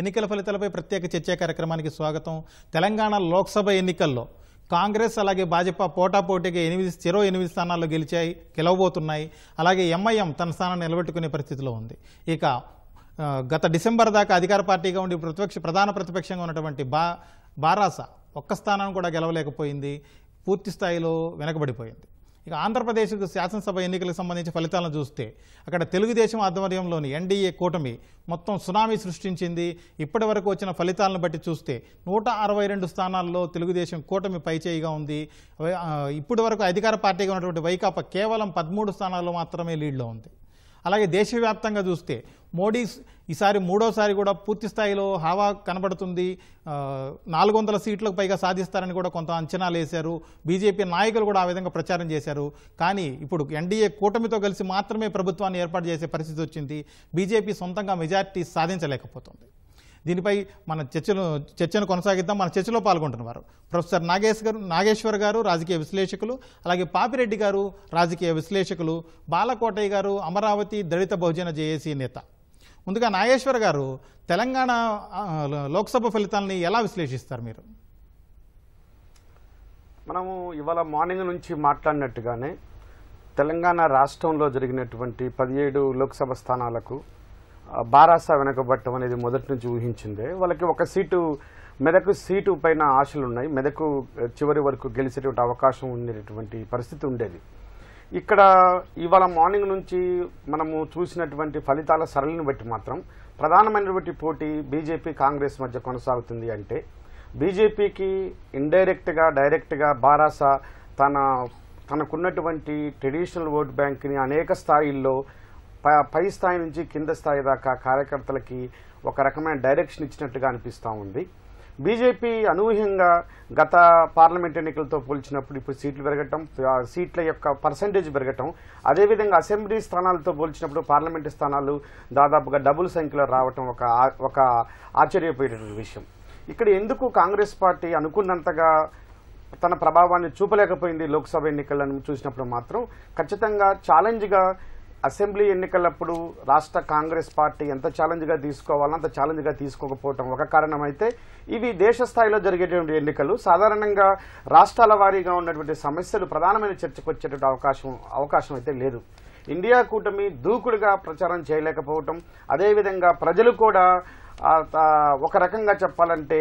ఎన్నికల ఫలితాలపై ప్రత్యేక చర్చా కార్యక్రమానికి స్వాగతం తెలంగాణ లోక్సభ ఎన్నికల్లో కాంగ్రెస్ అలాగే భాజపా పోటాపోటీగా ఎనిమిది చెరో ఎనిమిది స్థానాల్లో గెలిచాయి గెలవబోతున్నాయి అలాగే ఎంఐఎం తన స్థానాన్ని నిలబెట్టుకునే పరిస్థితిలో ఉంది ఇక గత డిసెంబర్ దాకా అధికార పార్టీగా ఉండి ప్రతిపక్ష ప్రధాన ప్రతిపక్షంగా ఉన్నటువంటి బా బారాస ఒక్క స్థానాన్ని కూడా గెలవలేకపోయింది పూర్తి స్థాయిలో వెనకబడిపోయింది ఇక ఆంధ్రప్రదేశ్కు శాసనసభ ఎన్నికలకు సంబంధించి ఫలితాలను చూస్తే అక్కడ తెలుగుదేశం ఆధ్వర్యంలోని ఎన్డీఏ కూటమి మొత్తం సునామీ సృష్టించింది ఇప్పటి వరకు వచ్చిన ఫలితాలను బట్టి చూస్తే నూట అరవై రెండు స్థానాల్లో తెలుగుదేశం కూటమి పైచేయిగా ఉంది ఇప్పటి వరకు అధికార పార్టీగా ఉన్నటువంటి వైకాపా కేవలం పదమూడు స్థానాల్లో మాత్రమే లీడ్లో ఉంది అలాగే దేశవ్యాప్తంగా చూస్తే మోడీ ఈసారి మూడోసారి కూడా పూర్తి స్థాయిలో హావా కనబడుతుంది నాలుగు వందల సీట్లకు పైగా సాధిస్తారని కూడా కొంత అంచనాలు వేశారు బీజేపీ నాయకులు కూడా ఆ విధంగా ప్రచారం చేశారు కానీ ఇప్పుడు ఎన్డీఏ కూటమితో కలిసి మాత్రమే ప్రభుత్వాన్ని ఏర్పాటు చేసే పరిస్థితి వచ్చింది బీజేపీ సొంతంగా మెజార్టీ సాధించలేకపోతుంది దీనిపై మన చర్చను చర్చను కొనసాగిద్దాం మన చర్చలో పాల్గొంటున్నారు ప్రొఫెసర్ నాగేశ్ గారు నాగేశ్వర్ గారు రాజకీయ విశ్లేషకులు అలాగే పాపిరెడ్డి గారు రాజకీయ విశ్లేషకులు బాలకోటయ్య గారు అమరావతి దళిత బహుజన జేఏసీ నేత ముందుగా నాగేశ్వర్ గారు తెలంగాణ లోక్సభ ఫలితాలని ఎలా విశ్లేషిస్తారు మీరు మనము ఇవాళ మార్నింగ్ నుంచి మాట్లాడినట్టుగానే తెలంగాణ రాష్ట్రంలో జరిగినటువంటి పదిహేడు లోక్సభ స్థానాలకు బారాసా వెనకబట్టం అనేది మొదటి నుంచి ఊహించిందే వాళ్ళకి ఒక సీటు మెదకు సీటు పైన ఆశలున్నాయి మెదకు చివరి వరకు గెలిచేటువంటి అవకాశం ఉండేటువంటి పరిస్థితి ఉండేది ఇక్కడ ఇవాళ మార్నింగ్ నుంచి మనము చూసినటువంటి ఫలితాల సరళిని బట్టి మాత్రం ప్రధానమైనటువంటి పోటీ బీజేపీ కాంగ్రెస్ మధ్య కొనసాగుతుంది అంటే బీజేపీకి ఇండైరెక్ట్గా డైరెక్ట్గా బారాస తన తనకున్నటువంటి ట్రెడిషనల్ ఓట్ బ్యాంక్ని అనేక స్థాయిల్లో పై స్థాయి నుంచి కింద స్థాయి దాకా కార్యకర్తలకి ఒక రకమైన డైరెక్షన్ ఇచ్చినట్టుగా అనిపిస్తూ ఉంది బీజేపీ అనూహ్యంగా గత పార్లమెంట్ ఎన్నికలతో పోల్చినప్పుడు ఇప్పుడు సీట్లు పెరగటం సీట్ల యొక్క పర్సంటేజ్ పెరగటం అదేవిధంగా అసెంబ్లీ స్థానాలతో పోల్చినప్పుడు పార్లమెంటు స్థానాలు దాదాపుగా డబుల్ సంఖ్యలో రావటం ఒక ఒక ఆశ్చర్యపోయేటువంటి విషయం ఇక్కడ ఎందుకు కాంగ్రెస్ పార్టీ అనుకున్నంతగా తన ప్రభావాన్ని చూపలేకపోయింది లోక్సభ ఎన్నికలను చూసినప్పుడు మాత్రం ఖచ్చితంగా ఛాలెంజ్గా అసెంబ్లీ ఎన్నికలప్పుడు రాష్ట్ర కాంగ్రెస్ పార్టీ ఎంత ఛాలెంజ్గా తీసుకోవాలో అంత ఛాలెంజ్గా తీసుకోకపోవటం ఒక కారణం అయితే ఇవి దేశ స్థాయిలో జరిగేటువంటి ఎన్నికలు సాధారణంగా రాష్ట్రాల వారీగా ఉన్నటువంటి సమస్యలు ప్రధానమైన చర్చకు వచ్చేటువంటి అవకాశం అవకాశం అయితే లేదు ఇండియా కూటమి దూకుడుగా ప్రచారం చేయలేకపోవటం అదేవిధంగా ప్రజలు కూడా ఒక రకంగా చెప్పాలంటే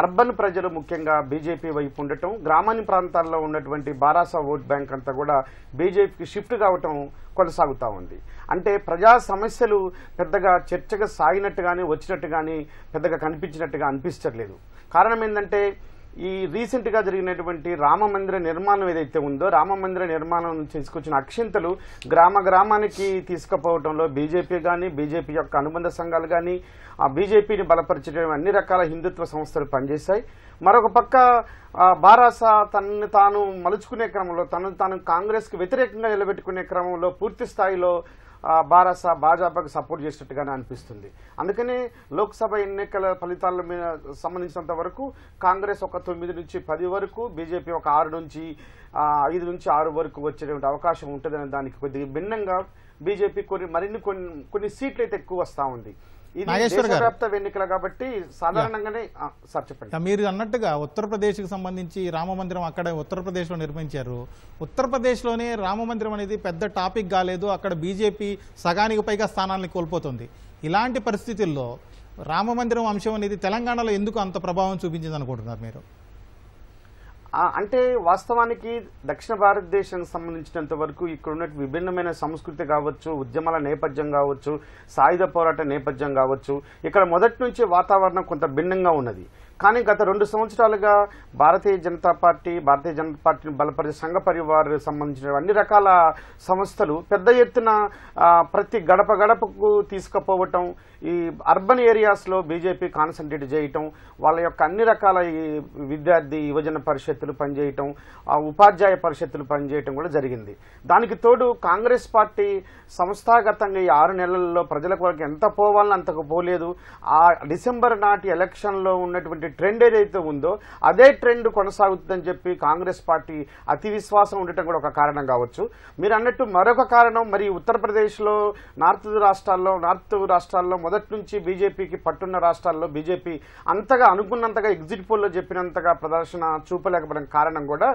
అర్బన్ ప్రజలు ముఖ్యంగా బీజేపీ వైపు ఉండటం గ్రామీణ ప్రాంతాల్లో ఉన్నటువంటి బారాసా ఓట్ బ్యాంక్ అంతా కూడా బీజేపీకి షిఫ్ట్ కావటం కొనసాగుతూ ఉంది అంటే ప్రజా సమస్యలు పెద్దగా చర్చగా సాగినట్టు కానీ వచ్చినట్టు కానీ పెద్దగా కనిపించినట్టుగా అనిపించట్లేదు కారణం ఏంటంటే ఈ రీసెంట్ గా జరిగినటువంటి రామ మందిర నిర్మాణం ఏదైతే ఉందో రామ మందిర నిర్మాణం తీసుకొచ్చిన అక్షింతలు గ్రామ గ్రామానికి తీసుకుపోవడంలో బీజేపీ కానీ బీజేపీ యొక్క అనుబంధ సంఘాలు కానీ ఆ బీజేపీని బలపరిచడం అన్ని రకాల హిందుత్వ సంస్థలు పనిచేశాయి మరొక పక్క బారాస తనని తాను మలుచుకునే క్రమంలో తను తాను కాంగ్రెస్ కు వ్యతిరేకంగా నిలబెట్టుకునే క్రమంలో పూర్తి స్థాయిలో బారాస భాజపాకు సపోర్ట్ చేసినట్టుగానే అనిపిస్తుంది అందుకనే లోక్సభ ఎన్నికల ఫలితాల మీద సంబంధించినంత వరకు కాంగ్రెస్ ఒక తొమ్మిది నుంచి పది వరకు బీజేపీ ఒక ఆరు నుంచి ఐదు నుంచి ఆరు వరకు వచ్చేటువంటి అవకాశం ఉంటుందనే దానికి కొద్దిగా భిన్నంగా బీజేపీ కొన్ని మరిన్ని కొన్ని కొన్ని సీట్లు అయితే ఎక్కువ వస్తూ ఉంది ఎన్నికలు కాబట్టి సాధారణంగానే సార్ చెప్పండి మీరు అన్నట్టుగా ఉత్తరప్రదేశ్ కు సంబంధించి రామ మందిరం అక్కడ ఉత్తరప్రదేశ్ లో నిర్మించారు ఉత్తరప్రదేశ్ లోనే రామ మందిరం అనేది పెద్ద టాపిక్ కాలేదు అక్కడ బీజేపీ సగానికి పైగా స్థానాన్ని కోల్పోతుంది ఇలాంటి పరిస్థితుల్లో రామ మందిరం అంశం అనేది తెలంగాణలో ఎందుకు అంత ప్రభావం చూపించింది అనుకుంటున్నారు మీరు అంటే వాస్తవానికి దక్షిణ భారతదేశానికి సంబంధించినంత వరకు ఇక్కడ ఉన్న విభిన్నమైన సంస్కృతి కావచ్చు ఉద్యమాల నేపథ్యం కావచ్చు సాయుధ పోరాట నేపథ్యం కావచ్చు ఇక్కడ మొదటి నుంచి వాతావరణం కొంత భిన్నంగా ఉన్నది కానీ గత రెండు సంవత్సరాలుగా భారతీయ జనతా పార్టీ భారతీయ జనతా పార్టీని బలపరిచే సంఘ పరివార్ సంబంధించిన అన్ని రకాల సంస్థలు పెద్ద ఎత్తున ప్రతి గడప గడపకు తీసుకుపోవటం ఈ అర్బన్ ఏరియాస్లో బీజేపీ కాన్సన్ట్రేట్ చేయటం వాళ్ళ యొక్క అన్ని రకాల ఈ విద్యార్థి యువజన పరిషత్తులు పనిచేయటం ఉపాధ్యాయ పరిషత్తులు పనిచేయటం కూడా జరిగింది దానికి తోడు కాంగ్రెస్ పార్టీ సంస్థాగతంగా ఈ ఆరు నెలల్లో ప్రజలకు వరకు ఎంత పోవాలని అంతకు పోలేదు ఆ డిసెంబర్ నాటి ఎలక్షన్లో ఉన్నటువంటి ఉన్నటువంటి ట్రెండ్ ఏదైతే ఉందో అదే ట్రెండ్ కొనసాగుతుందని చెప్పి కాంగ్రెస్ పార్టీ అతి విశ్వాసం ఉండటం కూడా ఒక కారణం కావచ్చు మీరు అన్నట్టు మరొక కారణం మరి ఉత్తరప్రదేశ్లో నార్త్ రాష్ట్రాల్లో నార్త్ రాష్ట్రాల్లో మొదటి నుంచి బీజేపీకి పట్టున్న రాష్ట్రాల్లో బీజేపీ అంతగా అనుకున్నంతగా ఎగ్జిట్ పోల్లో చెప్పినంతగా ప్రదర్శన చూపలేకపోవడం కారణం కూడా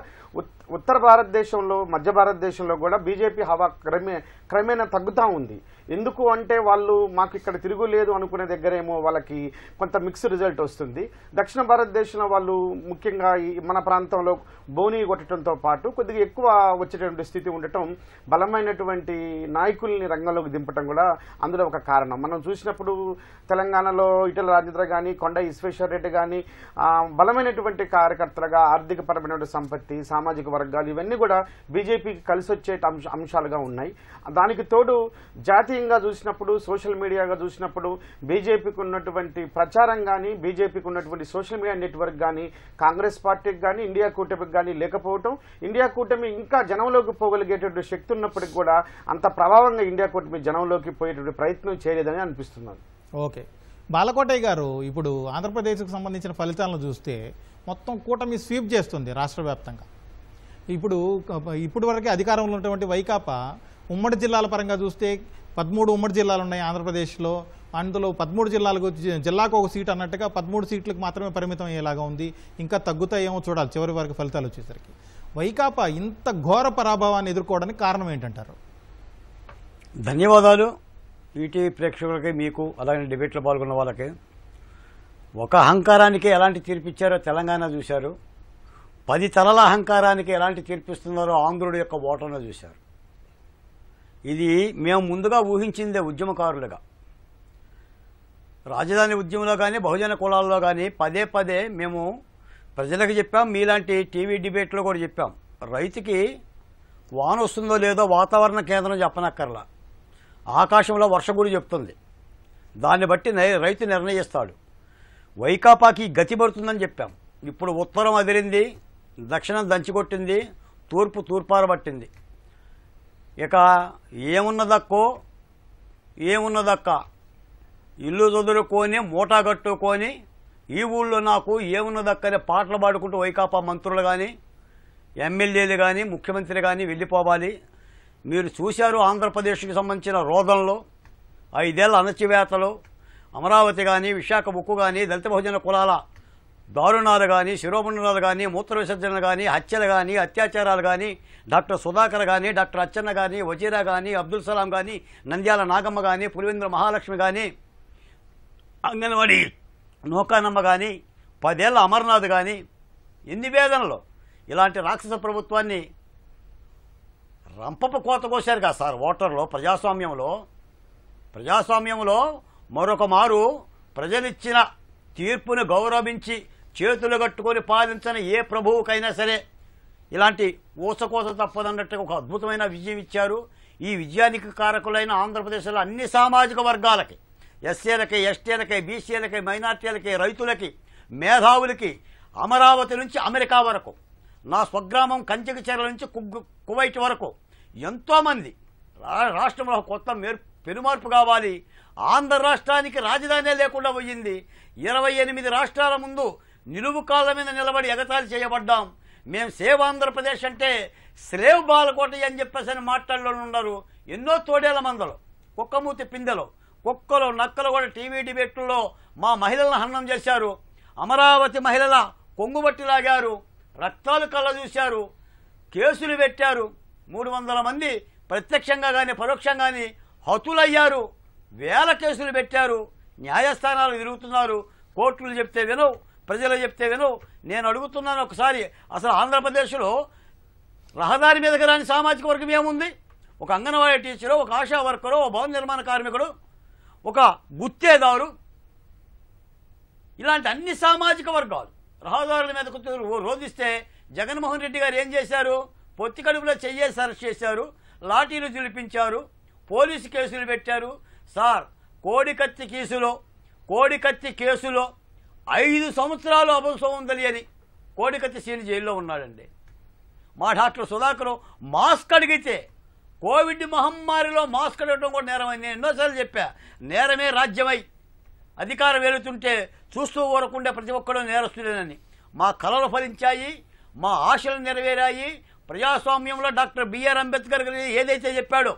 ఉత్తర భారతదేశంలో మధ్య భారతదేశంలో కూడా బీజేపీ హవా క్రమే క్రమేణా తగ్గుతూ ఉంది ఎందుకు అంటే వాళ్ళు మాకు ఇక్కడ తిరుగులేదు అనుకునే దగ్గరేమో వాళ్ళకి కొంత మిక్స్ రిజల్ట్ వస్తుంది దక్షిణ భారతదేశంలో వాళ్ళు ముఖ్యంగా మన ప్రాంతంలో బోని కొట్టడంతో పాటు కొద్దిగా ఎక్కువ వచ్చేటువంటి స్థితి ఉండటం బలమైనటువంటి నాయకుల్ని రంగంలోకి దింపటం కూడా అందులో ఒక కారణం మనం చూసినప్పుడు తెలంగాణలో ఇటల రాజేంద్ర కానీ కొండ ఈశ్వేశ్వర రెడ్డి కానీ బలమైనటువంటి కార్యకర్తలుగా ఆర్థిక పరమైనటువంటి సంపత్తి సామాజిక వర్గాలు ఇవన్నీ కూడా బీజేపీకి కలిసి వచ్చే అంశాలుగా ఉన్నాయి దానికి తోడు జాతీయ రాజకీయంగా చూసినప్పుడు సోషల్ మీడియాగా చూసినప్పుడు బీజేపీకి ఉన్నటువంటి ప్రచారం కానీ బీజేపీకి ఉన్నటువంటి సోషల్ మీడియా నెట్వర్క్ కానీ కాంగ్రెస్ పార్టీకి కానీ ఇండియా కూటమికి కానీ లేకపోవటం ఇండియా కూటమి ఇంకా జనంలోకి పోగలిగేటువంటి శక్తి ఉన్నప్పటికి కూడా అంత ప్రభావంగా ఇండియా కూటమి జనంలోకి పోయేటువంటి ప్రయత్నం చేయలేదని అనిపిస్తున్నాను ఓకే బాలకోటయ్య గారు ఇప్పుడు ఆంధ్రప్రదేశ్కు సంబంధించిన ఫలితాలను చూస్తే మొత్తం కూటమి స్వీప్ చేస్తుంది రాష్ట్ర వ్యాప్తంగా ఇప్పుడు ఇప్పటివరకే వరకే అధికారంలో ఉన్నటువంటి వైకాపా ఉమ్మడి జిల్లాల పరంగా చూస్తే పదమూడు ఉమ్మడి జిల్లాలు ఉన్నాయి ఆంధ్రప్రదేశ్లో అందులో పదమూడు జిల్లాలకు జిల్లాకు ఒక సీట్ అన్నట్టుగా పదమూడు సీట్లకు మాత్రమే పరిమితం అయ్యేలాగా ఉంది ఇంకా తగ్గుతాయేమో చూడాలి చివరి వరకు ఫలితాలు వచ్చేసరికి వైకాపా ఇంత ఘోర పరాభవాన్ని ఎదుర్కోవడానికి కారణం ఏంటంటారు ధన్యవాదాలు టీటీవీ ప్రేక్షకులకి మీకు అలాగే డిబేట్లో పాల్గొన్న వాళ్ళకి ఒక అహంకారానికి ఎలాంటి తీర్పిచ్చారో తెలంగాణ చూశారు పది తలల అహంకారానికి ఎలాంటి తీర్పిస్తున్నారో ఆంధ్రుడు యొక్క ఓటర్ను చూశారు ఇది మేము ముందుగా ఊహించిందే ఉద్యమకారులుగా రాజధాని ఉద్యమంలో కానీ బహుజన కులాల్లో కానీ పదే పదే మేము ప్రజలకు చెప్పాం మీలాంటి టీవీ డిబేట్లో కూడా చెప్పాం రైతుకి వాన వస్తుందో లేదో వాతావరణ కేంద్రం చెప్పనక్కర్లా ఆకాశంలో వర్షం కూడా చెప్తుంది దాన్ని బట్టి రైతు నిర్ణయిస్తాడు వైకాపాకి గతి పడుతుందని చెప్పాం ఇప్పుడు ఉత్తరం అదిరింది దక్షిణం దంచిగొట్టింది తూర్పు తూర్పారబట్టింది ఇక ఏమున్నదక్కో ఏమున్నదక్క ఇల్లు చదురుకొని మూటా కట్టుకొని ఈ ఊళ్ళో నాకు ఏమున్నదక్కనే పాటలు పాడుకుంటూ వైకాపా మంత్రులు కానీ ఎమ్మెల్యేలు కానీ ముఖ్యమంత్రి కానీ వెళ్ళిపోవాలి మీరు చూశారు ఆంధ్రప్రదేశ్కి సంబంధించిన రోదనలు ఐదేళ్ల అణచివేతలు అమరావతి కానీ విశాఖ ముక్కు కానీ దళిత బహుజన కులాల దారుణాలు కానీ శిరోమండనాలు కానీ మూత్ర విసర్జనలు కానీ హత్యలు కానీ అత్యాచారాలు కానీ డాక్టర్ సుధాకర్ కానీ డాక్టర్ అచ్చన్న కానీ వజీరా కానీ అబ్దుల్ సలాం కానీ నంద్యాల నాగమ్మ కానీ పులివేంద్ర మహాలక్ష్మి కానీ అంగన్వాడీ నౌకానమ్మ కానీ పదేళ్ల అమర్నాథ్ కానీ ఎన్ని వేదనలు ఇలాంటి రాక్షస ప్రభుత్వాన్ని రంపపు కోత కోశారు కదా సార్ ఓటర్లో ప్రజాస్వామ్యంలో ప్రజాస్వామ్యంలో మరొక మారు ప్రజలిచ్చిన తీర్పును గౌరవించి చేతులు కట్టుకొని పాలించని ఏ ప్రభువుకైనా సరే ఇలాంటి ఊసకోస తప్పదన్నట్టు ఒక అద్భుతమైన విజయం ఇచ్చారు ఈ విజయానికి కారకులైన ఆంధ్రప్రదేశ్లో అన్ని సామాజిక వర్గాలకి ఎస్సీలకి ఎస్టీలకి బీసీలకి మైనార్టీలకి రైతులకి మేధావులకి అమరావతి నుంచి అమెరికా వరకు నా స్వగ్రామం కంచెకి చెరల నుంచి కువైట్ వరకు ఎంతోమంది రాష్ట్రంలో కొత్త మేర్ పెనుమార్పు కావాలి ఆంధ్ర రాష్ట్రానికి రాజధాని లేకుండా పోయింది ఇరవై ఎనిమిది రాష్ట్రాల ముందు నిలువు కాళ్ళ మీద నిలబడి ఎగతాళి చేయబడ్డాం మేము సేవ్ ఆంధ్రప్రదేశ్ అంటే స్లేవ్ బాలకోటి అని చెప్పేసి అని మాట్లాడలో ఉన్నారు ఎన్నో తోడేల మందలు కుక్కమూతి పిందెలు కుక్కలు నక్కలు కూడా టీవీ డిబేట్లలో మా మహిళలను హన్నం చేశారు అమరావతి మహిళల కొంగుబట్టి లాగారు రక్తాలు కళ్ళ చూశారు కేసులు పెట్టారు మూడు వందల మంది ప్రత్యక్షంగా కానీ పరోక్షంగాని హతులయ్యారు వేల కేసులు పెట్టారు న్యాయస్థానాలు తిరుగుతున్నారు కోర్టులు చెప్తే వినవు ప్రజలు చెప్తే విను నేను అడుగుతున్నాను ఒకసారి అసలు ఆంధ్రప్రదేశ్లో రహదారి మీదకి రాని సామాజిక వర్గం ఏముంది ఒక అంగన్వాడీ టీచరు ఒక ఆశా వర్కరు ఒక భవన నిర్మాణ కార్మికుడు ఒక గుత్తేదారు ఇలాంటి అన్ని సామాజిక వర్గాలు రహదారుల మీద రోధిస్తే జగన్మోహన్ రెడ్డి గారు ఏం చేశారు పొత్తి కడుపులో చెయ్యేసి అరెస్ట్ చేశారు లాఠీలు జిలిపించారు పోలీసు కేసులు పెట్టారు సార్ కోడికత్తి కేసులో కోడికత్తి కేసులో ఐదు సంవత్సరాలు అభంశవం తెలియని కోడికత్తి సీని జైల్లో ఉన్నాడండి మా డాక్టర్ సుధాకర్ మాస్క్ అడిగితే కోవిడ్ మహమ్మారిలో మాస్క్ అడగడం కూడా నేరమైంది నేను ఎన్నోసార్లు చెప్పా నేరమే రాజ్యమై అధికారం వెళుతుంటే చూస్తూ ఊరకుండే ప్రతి ఒక్కడూ నేరస్తులేనని మా కళలు ఫలించాయి మా ఆశలు నెరవేరాయి ప్రజాస్వామ్యంలో డాక్టర్ బిఆర్ అంబేద్కర్ గారు ఏదైతే చెప్పాడో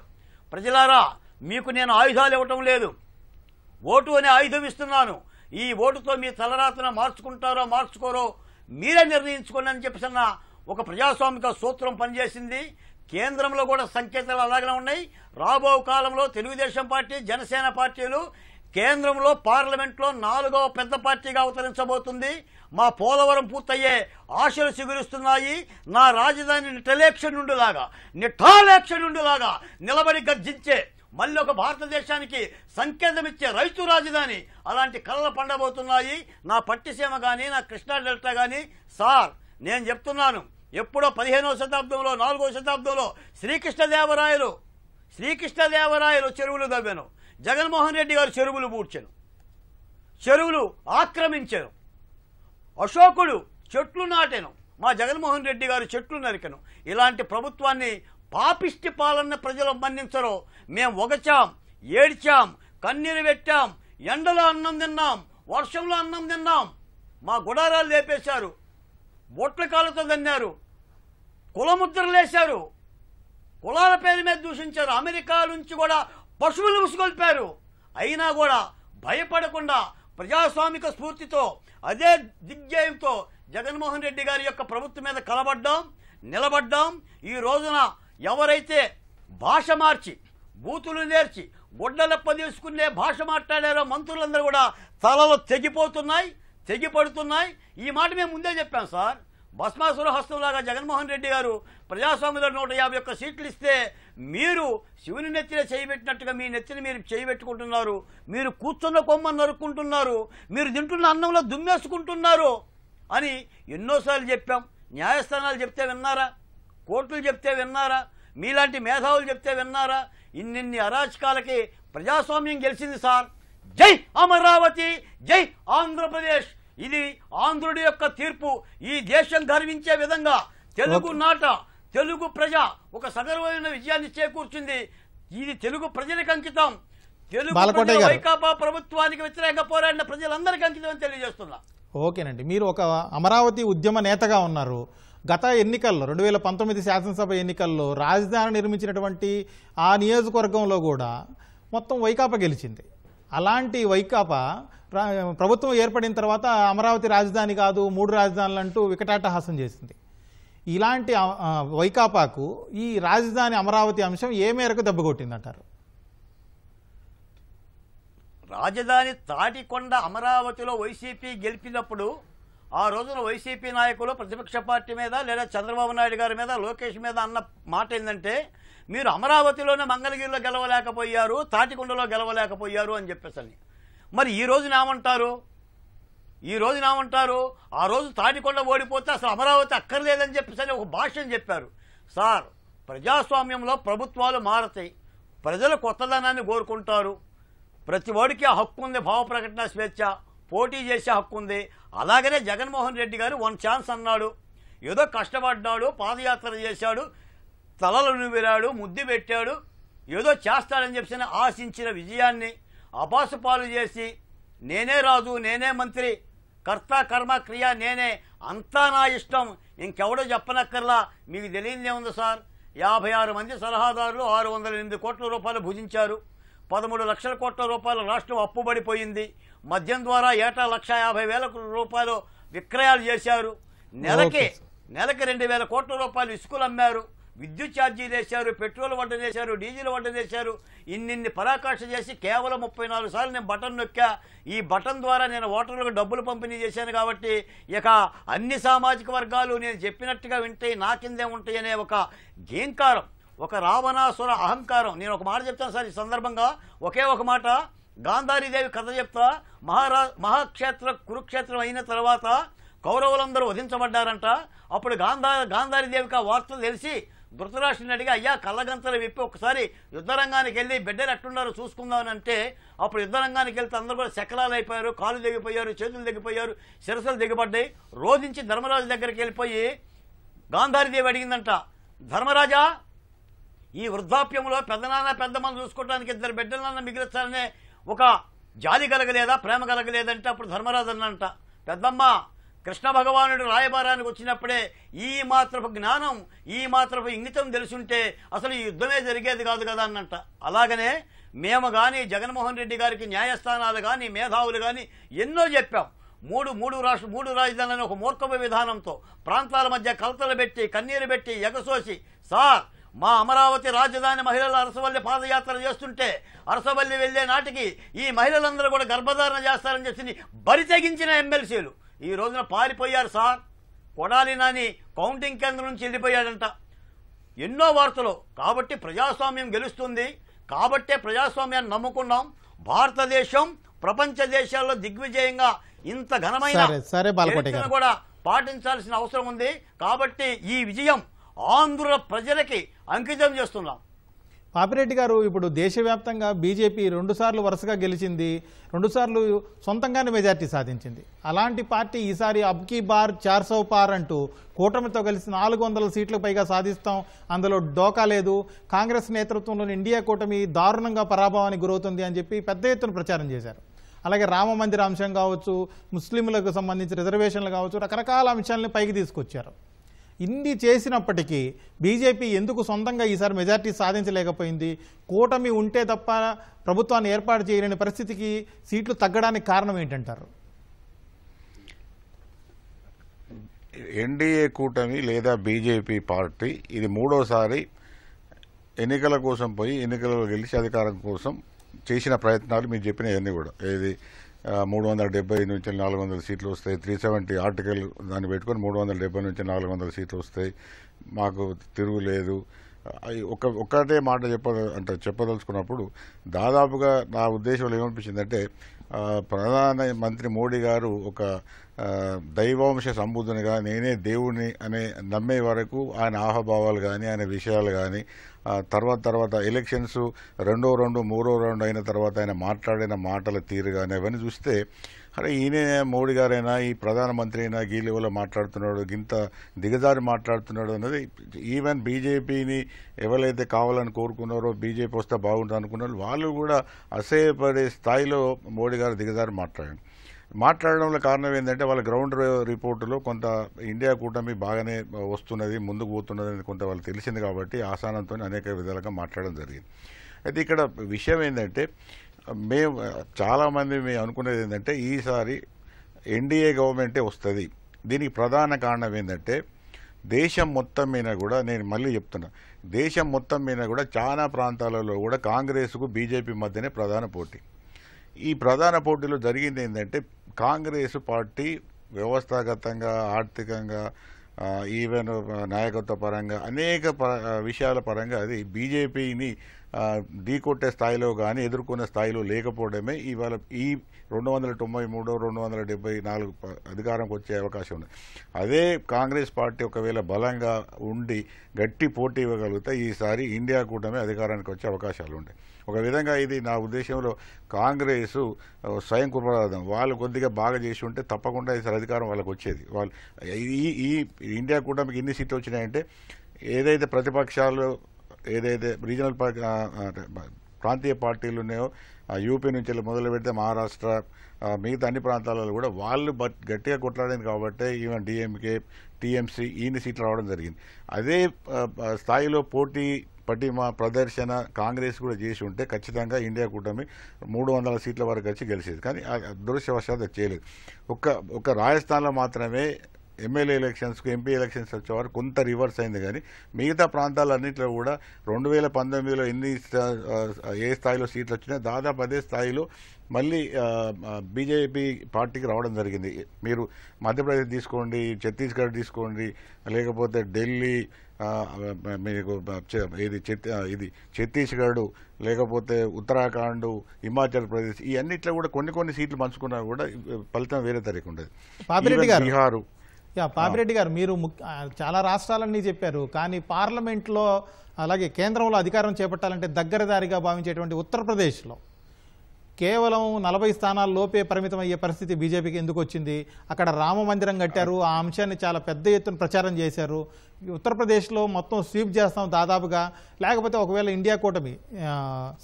ప్రజలారా మీకు నేను ఆయుధాలు ఇవ్వటం లేదు ఓటు అనే ఆయుధం ఇస్తున్నాను ఈ ఓటుతో మీ తలరాతన మార్చుకుంటారో మార్చుకోరో మీరే నిర్ణయించుకోండి అని చెప్పేసిన ఒక ప్రజాస్వామిక సూత్రం పనిచేసింది కేంద్రంలో కూడా సంకేతాలు అలాగనే ఉన్నాయి రాబో కాలంలో తెలుగుదేశం పార్టీ జనసేన పార్టీలు కేంద్రంలో పార్లమెంట్లో నాలుగవ పెద్ద పార్టీగా అవతరించబోతుంది మా పోలవరం పూర్తయ్యే ఆశలు చిగురిస్తున్నాయి నా రాజధాని నిటలేక్ష నుండిలాగా నిఠాలేక్ష నుండిలాగా నిలబడి గర్జించే మళ్ళీ ఒక భారతదేశానికి సంకేతం ఇచ్చే రైతు రాజధాని అలాంటి కళలు పండబోతున్నాయి నా పట్టిసీమ కానీ నా కృష్ణా డెల్టా కానీ సార్ నేను చెప్తున్నాను ఎప్పుడో పదిహేనవ శతాబ్దంలో నాలుగవ శతాబ్దంలో శ్రీకృష్ణదేవరాయలు శ్రీకృష్ణదేవరాయలు చెరువులు దవ్వాను జగన్మోహన్ రెడ్డి గారు చెరువులు పూడ్చాను చెరువులు ఆక్రమించాను అశోకుడు చెట్లు నాటాను మా జగన్మోహన్ రెడ్డి గారు చెట్లు నరికను ఇలాంటి ప్రభుత్వాన్ని పాపిష్టి పాలన ప్రజలు మన్నించరు మేము ఒకచాం ఏడ్చాం కన్నీరు పెట్టాం ఎండలో అన్నం తిన్నాం వర్షంలో అన్నం తిన్నాం మా గుడారాలు లేపేశారు బొట్ల కాళ్ళతో దన్నారు కులముద్రలేశారు కులాల పేరు మీద దూషించారు అమెరికా నుంచి కూడా పశువులు ఉసుకొల్పారు అయినా కూడా భయపడకుండా ప్రజాస్వామిక స్ఫూర్తితో అదే దిగ్జయంతో జగన్మోహన్ రెడ్డి గారి యొక్క ప్రభుత్వం మీద కలబడ్డాం నిలబడ్డాం ఈ రోజున ఎవరైతే భాష మార్చి బూతులు నేర్చి గుడ్డలెప్ప తీసుకునే భాష మాట్లాడారో మంత్రులందరూ కూడా తలలు తెగిపోతున్నాయి తెగిపడుతున్నాయి ఈ మాట మేము ముందే చెప్పాం సార్ భస్మాసుర హస్తంలాగా జగన్మోహన్ రెడ్డి గారు ప్రజాస్వామ్యంలో నూట యాభై ఒక్క సీట్లు ఇస్తే మీరు శివుని నెత్తిన చేయిబెట్టినట్టుగా మీ నెత్తిని మీరు చేయిబెట్టుకుంటున్నారు మీరు కూర్చున్న కొమ్మ నరుక్కుంటున్నారు మీరు తింటున్న అన్నంలో దుమ్మేసుకుంటున్నారు అని ఎన్నోసార్లు చెప్పాం న్యాయస్థానాలు చెప్తే విన్నారా కోర్టులు చెప్తే విన్నారా మీలాంటి మేధావులు చెప్తే విన్నారా ఇన్నిన్ని అరాచకాలకి ప్రజాస్వామ్యం గెలిచింది సార్ జై అమరావతి జై ఆంధ్రప్రదేశ్ ఇది ఆంధ్రుడి యొక్క తీర్పు ఈ దేశం గర్వించే విధంగా తెలుగు నాట తెలుగు ప్రజ ఒక సగర్వమైన విజయాన్ని చేకూర్చింది ఇది తెలుగు ప్రజలకు అంకితం తెలుగు వైకాపా ప్రభుత్వానికి వ్యతిరేకంగా పోరాడిన ప్రజలందరికీ అంకితం తెలియజేస్తున్నా ఓకేనండి మీరు ఒక అమరావతి ఉద్యమ నేతగా ఉన్నారు గత ఎన్నికల్లో రెండు వేల పంతొమ్మిది శాసనసభ ఎన్నికల్లో రాజధాని నిర్మించినటువంటి ఆ నియోజకవర్గంలో కూడా మొత్తం వైకాపా గెలిచింది అలాంటి వైకాపా ప్రభుత్వం ఏర్పడిన తర్వాత అమరావతి రాజధాని కాదు మూడు రాజధానులు అంటూ వికటాటహాసం చేసింది ఇలాంటి వైకాపాకు ఈ రాజధాని అమరావతి అంశం ఏ మేరకు దెబ్బకొట్టిందంటారు రాజధాని తాటికొండ అమరావతిలో వైసీపీ గెలిపినప్పుడు ఆ రోజున వైసీపీ నాయకులు ప్రతిపక్ష పార్టీ మీద లేదా చంద్రబాబు నాయుడు గారి మీద లోకేష్ మీద అన్న మాట ఏంటంటే మీరు అమరావతిలోనే మంగళగిరిలో గెలవలేకపోయారు తాటికొండలో గెలవలేకపోయారు అని చెప్పేసి మరి ఈ రోజున ఏమంటారు ఈ రోజున ఏమంటారు ఆ రోజు తాటికొండ ఓడిపోతే అసలు అమరావతి అక్కర్లేదని చెప్పేసి ఒక భాష్యం చెప్పారు సార్ ప్రజాస్వామ్యంలో ప్రభుత్వాలు మారతాయి ప్రజలు కొత్తదనాన్ని కోరుకుంటారు ప్రతి వాడికి ఆ హక్కు ఉంది భావ ప్రకటన స్వేచ్ఛ పోటీ చేసే హక్కు ఉంది అలాగనే జగన్మోహన్ రెడ్డి గారు వన్ ఛాన్స్ అన్నాడు ఏదో కష్టపడ్డాడు పాదయాత్ర చేశాడు తలలు నువ్విరాడు ముద్దు పెట్టాడు ఏదో చేస్తాడని చెప్పిన ఆశించిన విజయాన్ని పాలు చేసి నేనే రాజు నేనే మంత్రి కర్త కర్మ క్రియ నేనే అంతా నా ఇష్టం ఇంకెవడో చెప్పనక్కర్లా మీకు తెలియదే ఉంది సార్ యాభై ఆరు మంది సలహాదారులు ఆరు వందల ఎనిమిది కోట్ల రూపాయలు భుజించారు పదమూడు లక్షల కోట్ల రూపాయల రాష్ట్రం అప్పుబడిపోయింది మద్యం ద్వారా ఏటా లక్ష యాభై వేల రూపాయలు విక్రయాలు చేశారు నెలకి నెలకి రెండు వేల కోట్ల రూపాయలు ఇసుకలు అమ్మారు విద్యుత్ ఛార్జీలు వేశారు పెట్రోల్ వంట చేశారు డీజిల్ వంట చేశారు ఇన్నిన్ని పరాకాష్ఠ చేసి కేవలం ముప్పై నాలుగు సార్లు నేను బటన్ నొక్కా ఈ బటన్ ద్వారా నేను ఓటర్లకు డబ్బులు పంపిణీ చేశాను కాబట్టి ఇక అన్ని సామాజిక వర్గాలు నేను చెప్పినట్టుగా వింటే నా కిందే ఉంటాయి అనే ఒక గేంకారం ఒక రావణాసుర అహంకారం నేను ఒక మాట చెప్తాను సార్ ఈ సందర్భంగా ఒకే ఒక మాట గాంధారీదేవి కథ చెప్తా మహారా మహాక్షేత్ర కురుక్షేత్రం అయిన తర్వాత కౌరవులందరూ వధించబడ్డారంట అప్పుడు గాంధా గాంధారీదేవికి ఆ వార్తలు తెలిసి ధృతరాష్ట్రుని అడిగి అయ్యా కళ్ళగంతలు విప్పి ఒకసారి యుద్ధరంగానికి వెళ్ళి బిడ్డలు ఎట్టున్నారో చూసుకుందామని అంటే అప్పుడు యుద్ధరంగానికి వెళ్తే అందరూ కూడా శకలాలు అయిపోయారు కాలు దిగిపోయారు చేతులు దిగిపోయారు శిరసలు దిగబడ్డాయి రోధించి ధర్మరాజు దగ్గరికి వెళ్ళిపోయి గాంధారీదేవి అడిగిందంట ధర్మరాజా ఈ వృద్ధాప్యంలో పెద్దనాన్న మంది చూసుకోవడానికి ఇద్దరు బిడ్డలన్న మిగిలిస్తారనే ఒక జాలి కలగలేదా ప్రేమ కలగలేదంటే అప్పుడు ధర్మరాజు అన్నంట పెద్దమ్మ కృష్ణ భగవానుడు రాయబారానికి వచ్చినప్పుడే ఈ మాత్రపు జ్ఞానం ఈ మాత్రపు ఇంగితం తెలుసుంటే అసలు ఈ యుద్ధమే జరిగేది కాదు కదా అన్నంట అలాగనే మేము కానీ జగన్మోహన్ రెడ్డి గారికి న్యాయస్థానాలు కానీ మేధావులు కానీ ఎన్నో చెప్పాం మూడు మూడు రాష్ట్ర మూడు రాజధానులను ఒక మూర్ఖపు విధానంతో ప్రాంతాల మధ్య కలతలు పెట్టి కన్నీరు పెట్టి ఎగసోసి సార్ మా అమరావతి రాజధాని మహిళలు అరసవల్లి పాదయాత్ర చేస్తుంటే అరసవల్లి వెళ్లే నాటికి ఈ మహిళలందరూ కూడా గర్భధారణ చేస్తారని చెప్పింది బరి తెగించిన ఎమ్మెల్సీలు ఈ రోజున పారిపోయారు సార్ కొడాలి నాని కౌంటింగ్ కేంద్రం నుంచి వెళ్ళిపోయాడంట ఎన్నో వార్తలు కాబట్టి ప్రజాస్వామ్యం గెలుస్తుంది కాబట్టే ప్రజాస్వామ్యాన్ని నమ్ముకున్నాం భారతదేశం ప్రపంచ దేశాల్లో దిగ్విజయంగా ఇంత ఘనమైన కూడా పాటించాల్సిన అవసరం ఉంది కాబట్టి ఈ విజయం ఆంధ్ర ప్రజలకి అంకితం చేస్తున్నాం పాపిరెడ్డి గారు ఇప్పుడు దేశవ్యాప్తంగా బీజేపీ రెండుసార్లు వరుసగా గెలిచింది రెండుసార్లు సొంతంగానే మెజార్టీ సాధించింది అలాంటి పార్టీ ఈసారి అబ్కీ బార్ చార్సో పార్ అంటూ కూటమితో కలిసి నాలుగు వందల సీట్లకు పైగా సాధిస్తాం అందులో డోకా లేదు కాంగ్రెస్ నేతృత్వంలోని ఇండియా కూటమి దారుణంగా పరాభవానికి గురవుతుంది అని చెప్పి పెద్ద ఎత్తున ప్రచారం చేశారు అలాగే రామ మందిర అంశం కావచ్చు ముస్లింలకు సంబంధించి రిజర్వేషన్లు కావచ్చు రకరకాల అంశాలని పైకి తీసుకొచ్చారు ఇన్ని చేసినప్పటికీ బీజేపీ ఎందుకు సొంతంగా ఈసారి మెజార్టీ సాధించలేకపోయింది కూటమి ఉంటే తప్ప ప్రభుత్వాన్ని ఏర్పాటు చేయలేని పరిస్థితికి సీట్లు తగ్గడానికి కారణం ఏంటంటారు ఎన్డీఏ కూటమి లేదా బీజేపీ పార్టీ ఇది మూడోసారి ఎన్నికల కోసం పోయి ఎన్నికలలో గెలిచి అధికారం కోసం చేసిన ప్రయత్నాలు మీరు చెప్పిన ఇవన్నీ కూడా ఏది మూడు వందల డెబ్బై నుంచి నాలుగు వందల సీట్లు వస్తాయి త్రీ సెవెంటీ ఆర్టికల్ దాన్ని పెట్టుకొని మూడు వందల డెబ్బై నుంచి నాలుగు వందల సీట్లు వస్తాయి మాకు తిరుగులేదు ఒక ఒక్కటే మాట చెప్ప అంటే చెప్పదలుచుకున్నప్పుడు దాదాపుగా నా ఉద్దేశంలో ఏమనిపించిందంటే ప్రధానమంత్రి మోడీ గారు ఒక దైవాంశ కానీ నేనే దేవుడిని అనే నమ్మే వరకు ఆయన ఆహభావాలు కానీ ఆయన విషయాలు కానీ తర్వాత తర్వాత ఎలక్షన్స్ రెండో రెండు మూడో రెండు అయిన తర్వాత ఆయన మాట్లాడిన మాటల తీరు కానీ అవన్నీ చూస్తే అరే ఈయనే మోడీ గారైనా ఈ ప్రధానమంత్రి అయినా గీలివలో మాట్లాడుతున్నాడు గింత దిగజారి మాట్లాడుతున్నాడు అన్నది ఈవెన్ బీజేపీని ఎవరైతే కావాలని కోరుకున్నారో బీజేపీ వస్తే బాగుంటుంది అనుకున్నారో వాళ్ళు కూడా అసహ్యపడే స్థాయిలో మోడీ గారు దిగజారి మాట్లాడారు మాట్లాడడంలో కారణం ఏంటంటే వాళ్ళ గ్రౌండ్ రిపోర్టులో కొంత ఇండియా కూటమి బాగానే వస్తున్నది ముందుకు పోతున్నది అని కొంత వాళ్ళు తెలిసింది కాబట్టి ఆసానంతో అనేక విధాలుగా మాట్లాడడం జరిగింది అయితే ఇక్కడ విషయం ఏంటంటే మేము చాలామంది మేము అనుకునేది ఏంటంటే ఈసారి ఎన్డీఏ గవర్నమెంటే వస్తుంది దీనికి ప్రధాన కారణం ఏంటంటే దేశం మొత్తం మీద కూడా నేను మళ్ళీ చెప్తున్నా దేశం మొత్తం మీద కూడా చాలా ప్రాంతాలలో కూడా కాంగ్రెస్కు బీజేపీ మధ్యనే ప్రధాన పోటీ ఈ ప్రధాన పోటీలో జరిగింది ఏంటంటే కాంగ్రెస్ పార్టీ వ్యవస్థాగతంగా ఆర్థికంగా ఈవెన్ నాయకత్వ పరంగా అనేక విషయాల పరంగా అది బీజేపీని ఢీకొట్టే స్థాయిలో కానీ ఎదుర్కొనే స్థాయిలో లేకపోవడమే ఇవాళ ఈ రెండు వందల తొంభై మూడు రెండు వందల డెబ్బై నాలుగు అధికారంకి వచ్చే అవకాశం ఉంది అదే కాంగ్రెస్ పార్టీ ఒకవేళ బలంగా ఉండి గట్టి పోటీ ఇవ్వగలిగితే ఈసారి ఇండియా కూటమి అధికారానికి వచ్చే అవకాశాలు ఉంటాయి ఒక విధంగా ఇది నా ఉద్దేశంలో కాంగ్రెస్ స్వయం కుర్మరాధం వాళ్ళు కొద్దిగా బాగా చేసి ఉంటే తప్పకుండా ఈసారి అధికారం వాళ్ళకి వచ్చేది వాళ్ళు ఈ ఈ ఇండియా కూడా మీకు ఎన్ని సీట్లు వచ్చినాయంటే ఏదైతే ప్రతిపక్షాలు ఏదైతే రీజనల్ ప్రాంతీయ పార్టీలు ఉన్నాయో యూపీ నుంచి మొదలు పెడితే మహారాష్ట్ర మిగతా అన్ని ప్రాంతాలలో కూడా వాళ్ళు బట్ గట్టిగా కొట్లాడింది కాబట్టి ఈవెన్ డిఎంకే టీఎంసీ ఈయన సీట్లు రావడం జరిగింది అదే స్థాయిలో పోటీ మా ప్రదర్శన కాంగ్రెస్ కూడా చేసి ఉంటే ఖచ్చితంగా ఇండియా కూటమి మూడు వందల సీట్ల వరకు వచ్చి గెలిచేది కానీ దురదృష్టవశాత్తు చేయలేదు ఒక్క ఒక రాజస్థాన్లో మాత్రమే ఎమ్మెల్యే ఎలక్షన్స్కు ఎంపీ ఎలక్షన్స్ వచ్చేవారు కొంత రివర్స్ అయింది కానీ మిగతా ప్రాంతాలన్నింటిలో కూడా రెండు వేల పంతొమ్మిదిలో ఎన్ని ఏ స్థాయిలో సీట్లు వచ్చినా దాదాపు అదే స్థాయిలో మళ్ళీ బీజేపీ పార్టీకి రావడం జరిగింది మీరు మధ్యప్రదేశ్ తీసుకోండి ఛత్తీస్గఢ్ తీసుకోండి లేకపోతే ఢిల్లీ మీకు ఇది ఇది ఛత్తీస్గఢ్ లేకపోతే ఉత్తరాఖండ్ హిమాచల్ ప్రదేశ్ ఈ కూడా కొన్ని కొన్ని సీట్లు పంచుకున్నా కూడా ఫలితం వేరే తరీక ఉండదు బీహారు పాపిరెడ్డి గారు మీరు చాలా రాష్ట్రాలన్నీ చెప్పారు కానీ పార్లమెంట్లో అలాగే కేంద్రంలో అధికారం చేపట్టాలంటే దగ్గరదారిగా భావించేటువంటి ఉత్తరప్రదేశ్లో కేవలం నలభై స్థానాల లోపే పరిమితం అయ్యే పరిస్థితి బీజేపీకి ఎందుకు వచ్చింది అక్కడ రామ మందిరం కట్టారు ఆ అంశాన్ని చాలా పెద్ద ఎత్తున ప్రచారం చేశారు ఉత్తరప్రదేశ్లో మొత్తం స్వీప్ చేస్తాం దాదాపుగా లేకపోతే ఒకవేళ ఇండియా కూటమి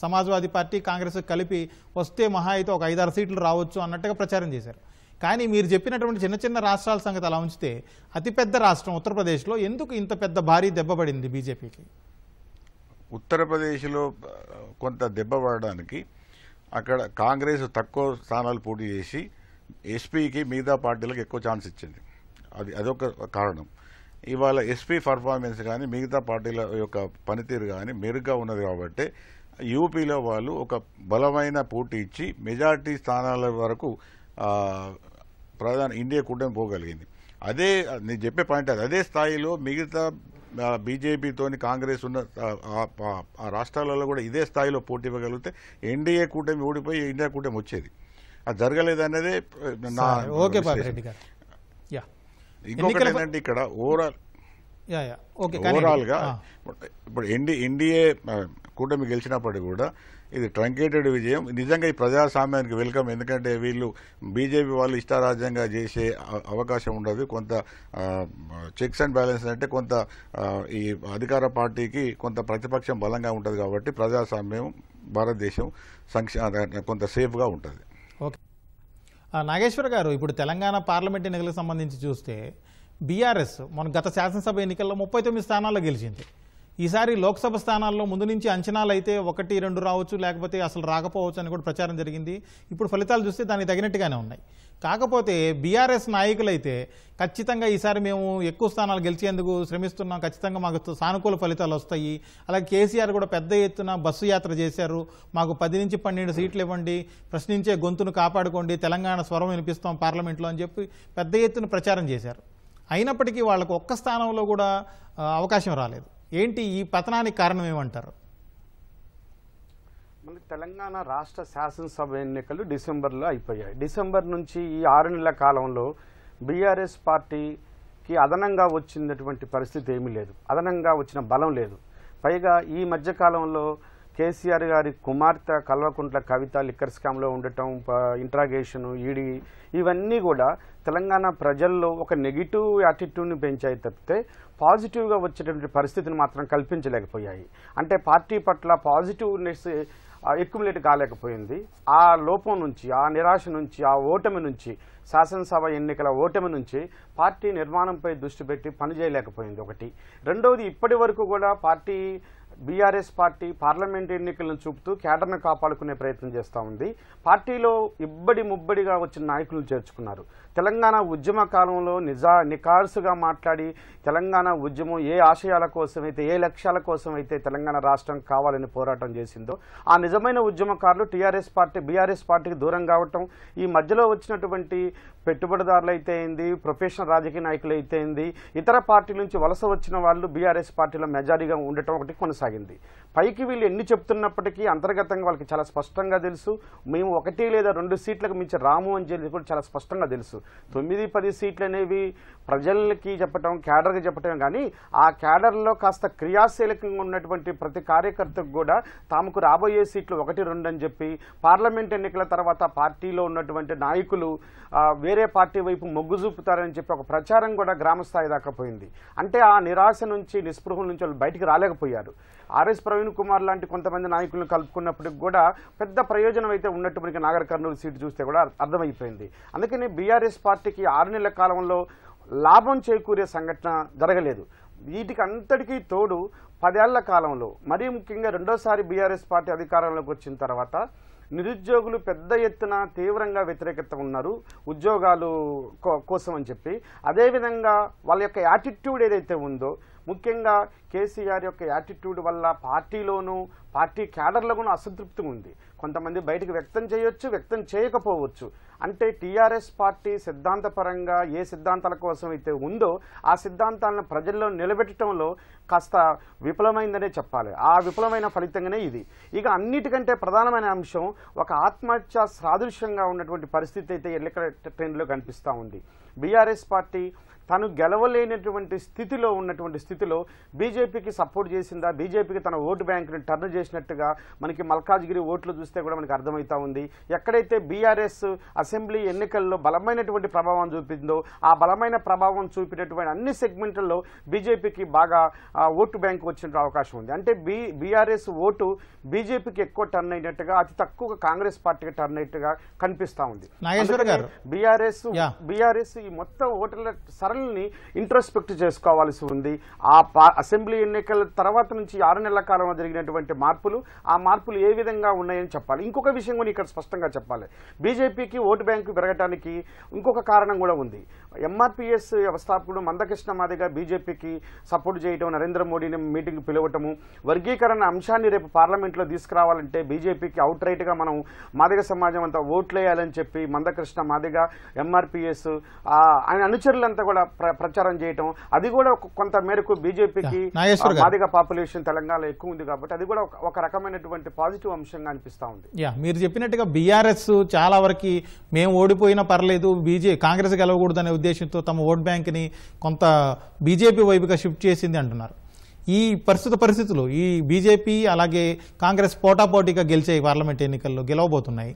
సమాజ్వాదీ పార్టీ కాంగ్రెస్ కలిపి వస్తే మహా అయితే ఒక ఐదారు సీట్లు రావచ్చు అన్నట్టుగా ప్రచారం చేశారు కానీ మీరు చెప్పినటువంటి చిన్న చిన్న రాష్ట్రాల సంగతి అలా ఉంచితే అతిపెద్ద రాష్ట్రం ఉత్తరప్రదేశ్లో ఎందుకు ఇంత పెద్ద భారీ దెబ్బ పడింది బీజేపీకి ఉత్తరప్రదేశ్లో కొంత దెబ్బ పడడానికి అక్కడ కాంగ్రెస్ తక్కువ స్థానాలు పోటీ చేసి ఎస్పీకి మిగతా పార్టీలకు ఎక్కువ ఛాన్స్ ఇచ్చింది అది అదొక కారణం ఇవాళ ఎస్పీ పర్ఫార్మెన్స్ కానీ మిగతా పార్టీల యొక్క పనితీరు కానీ మెరుగ్గా ఉన్నది కాబట్టి యూపీలో వాళ్ళు ఒక బలమైన పోటీ ఇచ్చి మెజార్టీ స్థానాల వరకు ప్రధాన ఇండియా కూటమి పోగలిగింది అదే నేను చెప్పే పాయింట్ అదే స్థాయిలో మిగతా బీజేపీతోని కాంగ్రెస్ ఉన్న ఆ రాష్ట్రాలలో కూడా ఇదే స్థాయిలో పోటీ ఇవ్వగలిగితే ఎన్డీఏ కూటమి ఓడిపోయి ఇండియా కూటమి వచ్చేది అది జరగలేదనేదే నా ఇంకొకటి ఏంటంటే ఇక్కడ ఓవరాల్ ఓవరాల్ గా ఇప్పుడు ఎన్డీఏ కూటమి గెలిచినప్పటికీ కూడా ఇది ట్రంకేటెడ్ విజయం నిజంగా ఈ ప్రజాస్వామ్యానికి వెల్కమ్ ఎందుకంటే వీళ్ళు బీజేపీ వాళ్ళు ఇష్టారాజ్యంగా చేసే అవకాశం ఉండదు కొంత చెక్స్ అండ్ బ్యాలెన్స్ అంటే కొంత ఈ అధికార పార్టీకి కొంత ప్రతిపక్షం బలంగా ఉంటుంది కాబట్టి ప్రజాస్వామ్యం భారతదేశం సంక్షే కొంత సేఫ్గా ఉంటుంది ఓకే నాగేశ్వర్ గారు ఇప్పుడు తెలంగాణ పార్లమెంట్ ఎన్నికలకు సంబంధించి చూస్తే బీఆర్ఎస్ మన గత శాసనసభ ఎన్నికల్లో ముప్పై తొమ్మిది స్థానాల్లో గెలిచింది ఈసారి లోక్సభ స్థానాల్లో ముందు నుంచి అంచనాలు అయితే ఒకటి రెండు రావచ్చు లేకపోతే అసలు రాకపోవచ్చు అని కూడా ప్రచారం జరిగింది ఇప్పుడు ఫలితాలు చూస్తే దానికి తగినట్టుగానే ఉన్నాయి కాకపోతే బీఆర్ఎస్ నాయకులైతే ఖచ్చితంగా ఈసారి మేము ఎక్కువ స్థానాలు గెలిచేందుకు శ్రమిస్తున్నాం ఖచ్చితంగా మాకు సానుకూల ఫలితాలు వస్తాయి అలాగే కేసీఆర్ కూడా పెద్ద ఎత్తున బస్సు యాత్ర చేశారు మాకు పది నుంచి పన్నెండు సీట్లు ఇవ్వండి ప్రశ్నించే గొంతును కాపాడుకోండి తెలంగాణ స్వరం వినిపిస్తాం పార్లమెంట్లో అని చెప్పి పెద్ద ఎత్తున ప్రచారం చేశారు అయినప్పటికీ వాళ్ళకు ఒక్క స్థానంలో కూడా అవకాశం రాలేదు ఏంటి ఈ పతనానికి కారణం ఏమంటారు మళ్ళీ తెలంగాణ రాష్ట్ర శాసనసభ ఎన్నికలు డిసెంబర్లో అయిపోయాయి డిసెంబర్ నుంచి ఈ ఆరు నెలల కాలంలో బీఆర్ఎస్ పార్టీకి అదనంగా వచ్చినటువంటి పరిస్థితి ఏమీ లేదు అదనంగా వచ్చిన బలం లేదు పైగా ఈ మధ్యకాలంలో కేసీఆర్ గారి కుమార్తె కల్వకుంట్ల కవిత లిక్కర్ స్కామ్లో ఉండటం ఇంట్రాగేషను ఈడీ e ఇవన్నీ కూడా తెలంగాణ ప్రజల్లో ఒక నెగిటివ్ యాటిట్యూడ్ని పెంచాయి తప్పితే పాజిటివ్గా వచ్చేటువంటి పరిస్థితిని మాత్రం కల్పించలేకపోయాయి అంటే పార్టీ పట్ల పాజిటివ్నెస్ ఎక్యుములేట్ కాలేకపోయింది ఆ లోపం నుంచి ఆ నిరాశ నుంచి ఆ ఓటమి నుంచి శాసనసభ ఎన్నికల ఓటమి నుంచి పార్టీ నిర్మాణంపై దృష్టి పెట్టి పనిచేయలేకపోయింది ఒకటి రెండవది ఇప్పటి వరకు కూడా పార్టీ బీఆర్ఎస్ పార్టీ పార్లమెంట్ ఎన్నికలను చూపుతూ కేటర్ను కాపాడుకునే ప్రయత్నం చేస్తూ ఉంది పార్టీలో ఇబ్బడి ముబ్బడిగా వచ్చిన నాయకులను చేర్చుకున్నారు తెలంగాణ ఉద్యమ కాలంలో నిజా నికార్సుగా మాట్లాడి తెలంగాణ ఉద్యమం ఏ ఆశయాల కోసమైతే ఏ లక్ష్యాల కోసమైతే తెలంగాణ రాష్ట్రం కావాలని పోరాటం చేసిందో ఆ నిజమైన ఉద్యమకారులు టీఆర్ఎస్ పార్టీ బీఆర్ఎస్ పార్టీకి దూరం కావటం ఈ మధ్యలో వచ్చినటువంటి పెట్టుబడిదారులు అయితే అయింది ప్రొఫెషనల్ రాజకీయ నాయకులు అయితే అయింది ఇతర పార్టీ నుంచి వలస వచ్చిన వాళ్ళు బీఆర్ఎస్ పార్టీలో మెజారీగా ఉండటం ఒకటి కొనసాగింది పైకి వీళ్ళు ఎన్ని చెప్తున్నప్పటికీ అంతర్గతంగా వాళ్ళకి చాలా స్పష్టంగా తెలుసు మేము ఒకటి లేదా రెండు సీట్లకు మించి రాము అని చెప్పి కూడా చాలా స్పష్టంగా తెలుసు తొమ్మిది పది సీట్లు అనేవి ప్రజలకి చెప్పటం క్యాడర్కి చెప్పటం కానీ ఆ క్యాడర్లో కాస్త క్రియాశీలకంగా ఉన్నటువంటి ప్రతి కార్యకర్తకు కూడా తాముకు రాబోయే సీట్లు ఒకటి రెండు అని చెప్పి పార్లమెంట్ ఎన్నికల తర్వాత పార్టీలో ఉన్నటువంటి నాయకులు వేరే పార్టీ వైపు మొగ్గు చూపుతారని చెప్పి ఒక ప్రచారం కూడా గ్రామస్థాయి దాకా పోయింది అంటే ఆ నిరాశ నుంచి నిస్పృహం నుంచి వాళ్ళు బయటికి రాలేకపోయారు ఆర్ఎస్ ప్రవీణ్ కుమార్ లాంటి కొంతమంది నాయకులను కలుపుకున్నప్పటికి కూడా పెద్ద ప్రయోజనం అయితే ఉన్నట్టు మనకి నాగర్ కర్నూలు సీటు చూస్తే కూడా అర్థమైపోయింది అందుకని బీఆర్ఎస్ పార్టీకి ఆరు నెలల కాలంలో లాభం చేకూరే సంఘటన జరగలేదు వీటికి అంతటికీ తోడు పదేళ్ల కాలంలో మరీ ముఖ్యంగా రెండోసారి బీఆర్ఎస్ పార్టీ అధికారంలోకి వచ్చిన తర్వాత నిరుద్యోగులు పెద్ద ఎత్తున తీవ్రంగా వ్యతిరేకత ఉన్నారు ఉద్యోగాలు కోసం అని చెప్పి అదేవిధంగా వాళ్ళ యొక్క యాటిట్యూడ్ ఏదైతే ఉందో ముఖ్యంగా కేసీఆర్ యొక్క యాటిట్యూడ్ వల్ల పార్టీలోనూ పార్టీ క్యాడర్లోనూ అసంతృప్తి ఉంది కొంతమంది బయటకు వ్యక్తం చేయొచ్చు వ్యక్తం చేయకపోవచ్చు అంటే టీఆర్ఎస్ పార్టీ సిద్ధాంతపరంగా ఏ సిద్ధాంతాల కోసం అయితే ఉందో ఆ సిద్ధాంతాలను ప్రజల్లో నిలబెట్టడంలో కాస్త విఫలమైందనే చెప్పాలి ఆ విఫలమైన ఫలితంగానే ఇది ఇక అన్నిటికంటే ప్రధానమైన అంశం ఒక ఆత్మహత్య సాదృశ్యంగా ఉన్నటువంటి పరిస్థితి అయితే ఎన్నికల ట్రెండ్లో కనిపిస్తూ ఉంది బీఆర్ఎస్ పార్టీ తను గెలవలేనటువంటి స్థితిలో ఉన్నటువంటి స్థితిలో బీజేపీకి సపోర్ట్ చేసిందా బీజేపీకి తన ఓటు బ్యాంకును టర్న్ చేసినట్టుగా మనకి మల్కాజ్గిరి ఓట్లు చూస్తే కూడా మనకి అర్థమవుతా ఉంది ఎక్కడైతే బీఆర్ఎస్ అసెంబ్లీ ఎన్నికల్లో బలమైనటువంటి ప్రభావం చూపిందో ఆ బలమైన ప్రభావం చూపినటువంటి అన్ని సెగ్మెంట్లలో బీజేపీకి బాగా ఓటు బ్యాంకు వచ్చిన అవకాశం ఉంది అంటే బీ బీఆర్ఎస్ ఓటు బీజేపీకి ఎక్కువ టర్న్ అయినట్టుగా అతి తక్కువ కాంగ్రెస్ పార్టీకి టర్న్ అయినట్టుగా కనిపిస్తా ఉంది బీఆర్ఎస్ బీఆర్ఎస్ ఈ మొత్తం ఓటర్ల సరళ ధరల్ని ఇంట్రస్పెక్ట్ చేసుకోవాల్సి ఉంది ఆ అసెంబ్లీ ఎన్నికల తర్వాత నుంచి ఆరు నెలల కాలంలో జరిగినటువంటి మార్పులు ఆ మార్పులు ఏ విధంగా ఉన్నాయని చెప్పాలి ఇంకొక విషయం కూడా ఇక్కడ స్పష్టంగా చెప్పాలి బీజేపీకి ఓటు బ్యాంకు పెరగటానికి ఇంకొక కారణం కూడా ఉంది ఎంఆర్పిఎస్ వ్యవస్థాపకుడు మందకృష్ణ మాదిగా బీజేపీకి సపోర్ట్ చేయడం నరేంద్ర మోడీని మీటింగ్ పిలవటము వర్గీకరణ అంశాన్ని రేపు పార్లమెంట్లో తీసుకురావాలంటే బీజేపీకి అవుట్ రైట్గా మనం మాదిగ సమాజం అంతా ఓట్లేయాలని చెప్పి మందకృష్ణ మాదిగ ఎంఆర్పిఎస్ ఆయన అనుచరులంతా కూడా ప్రచారం చేయటం అది కూడా కొంత మేరకు బీజేపీకి మాదిక పాపులేషన్ తెలంగాణలో ఎక్కువ ఉంది కాబట్టి అది కూడా ఒక రకమైనటువంటి పాజిటివ్ అంశంగా అనిపిస్తా ఉంది మీరు చెప్పినట్టుగా బీఆర్ఎస్ చాలా వరకు మేము ఓడిపోయినా పర్లేదు బీజే కాంగ్రెస్ గెలవకూడదనే ఉద్దేశంతో తమ ఓట్ బ్యాంక్ని కొంత బీజేపీ వైపుగా షిఫ్ట్ చేసింది అంటున్నారు ఈ ప్రస్తుత పరిస్థితులు ఈ బీజేపీ అలాగే కాంగ్రెస్ పోటాపోటీగా గెలిచే పార్లమెంట్ ఎన్నికల్లో గెలవబోతున్నాయి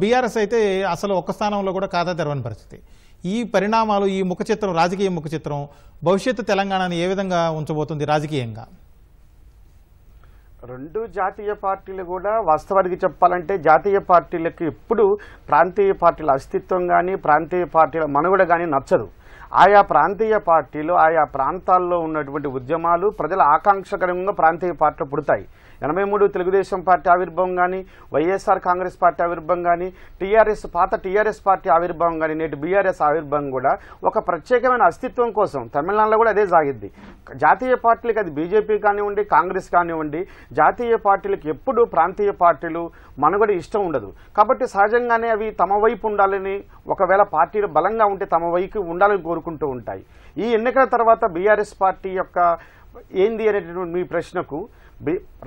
బీఆర్ఎస్ అయితే అసలు ఒక్క స్థానంలో కూడా ఖాతా తెరవని పరిస్థితి ఈ పరిణామాలు ఈ ముఖ చిత్రం రాజకీయ ముఖ చిత్రం భవిష్యత్తు తెలంగాణని ఏ విధంగా ఉంచబోతుంది రాజకీయంగా రెండు జాతీయ పార్టీలు కూడా వాస్తవానికి చెప్పాలంటే జాతీయ పార్టీలకు ఎప్పుడు ప్రాంతీయ పార్టీల అస్తిత్వం కానీ ప్రాంతీయ పార్టీల మనుగడ కానీ నచ్చదు ఆయా ప్రాంతీయ పార్టీలు ఆయా ప్రాంతాల్లో ఉన్నటువంటి ఉద్యమాలు ప్రజల ఆకాంక్షకరంగా ప్రాంతీయ పార్టీలు పుడతాయి ఎనభై మూడు తెలుగుదేశం పార్టీ ఆవిర్భావం కానీ వైఎస్ఆర్ కాంగ్రెస్ పార్టీ ఆవిర్భావం కానీ టీఆర్ఎస్ పాత టీఆర్ఎస్ పార్టీ ఆవిర్భావం కానీ నేటి బీఆర్ఎస్ ఆవిర్భావం కూడా ఒక ప్రత్యేకమైన అస్తిత్వం కోసం తమిళనాడులో కూడా అదే సాగిద్ది జాతీయ పార్టీలకు అది బీజేపీ కానివ్వండి కాంగ్రెస్ కానివ్వండి జాతీయ పార్టీలకు ఎప్పుడు ప్రాంతీయ పార్టీలు మనుగడ ఇష్టం ఉండదు కాబట్టి సహజంగానే అవి తమ వైపు ఉండాలని ఒకవేళ పార్టీలు బలంగా ఉంటే తమ వైపు ఉండాలని కోరుకుంటూ ఉంటాయి ఈ ఎన్నికల తర్వాత బీఆర్ఎస్ పార్టీ యొక్క ఏంది అనేటటువంటి మీ ప్రశ్నకు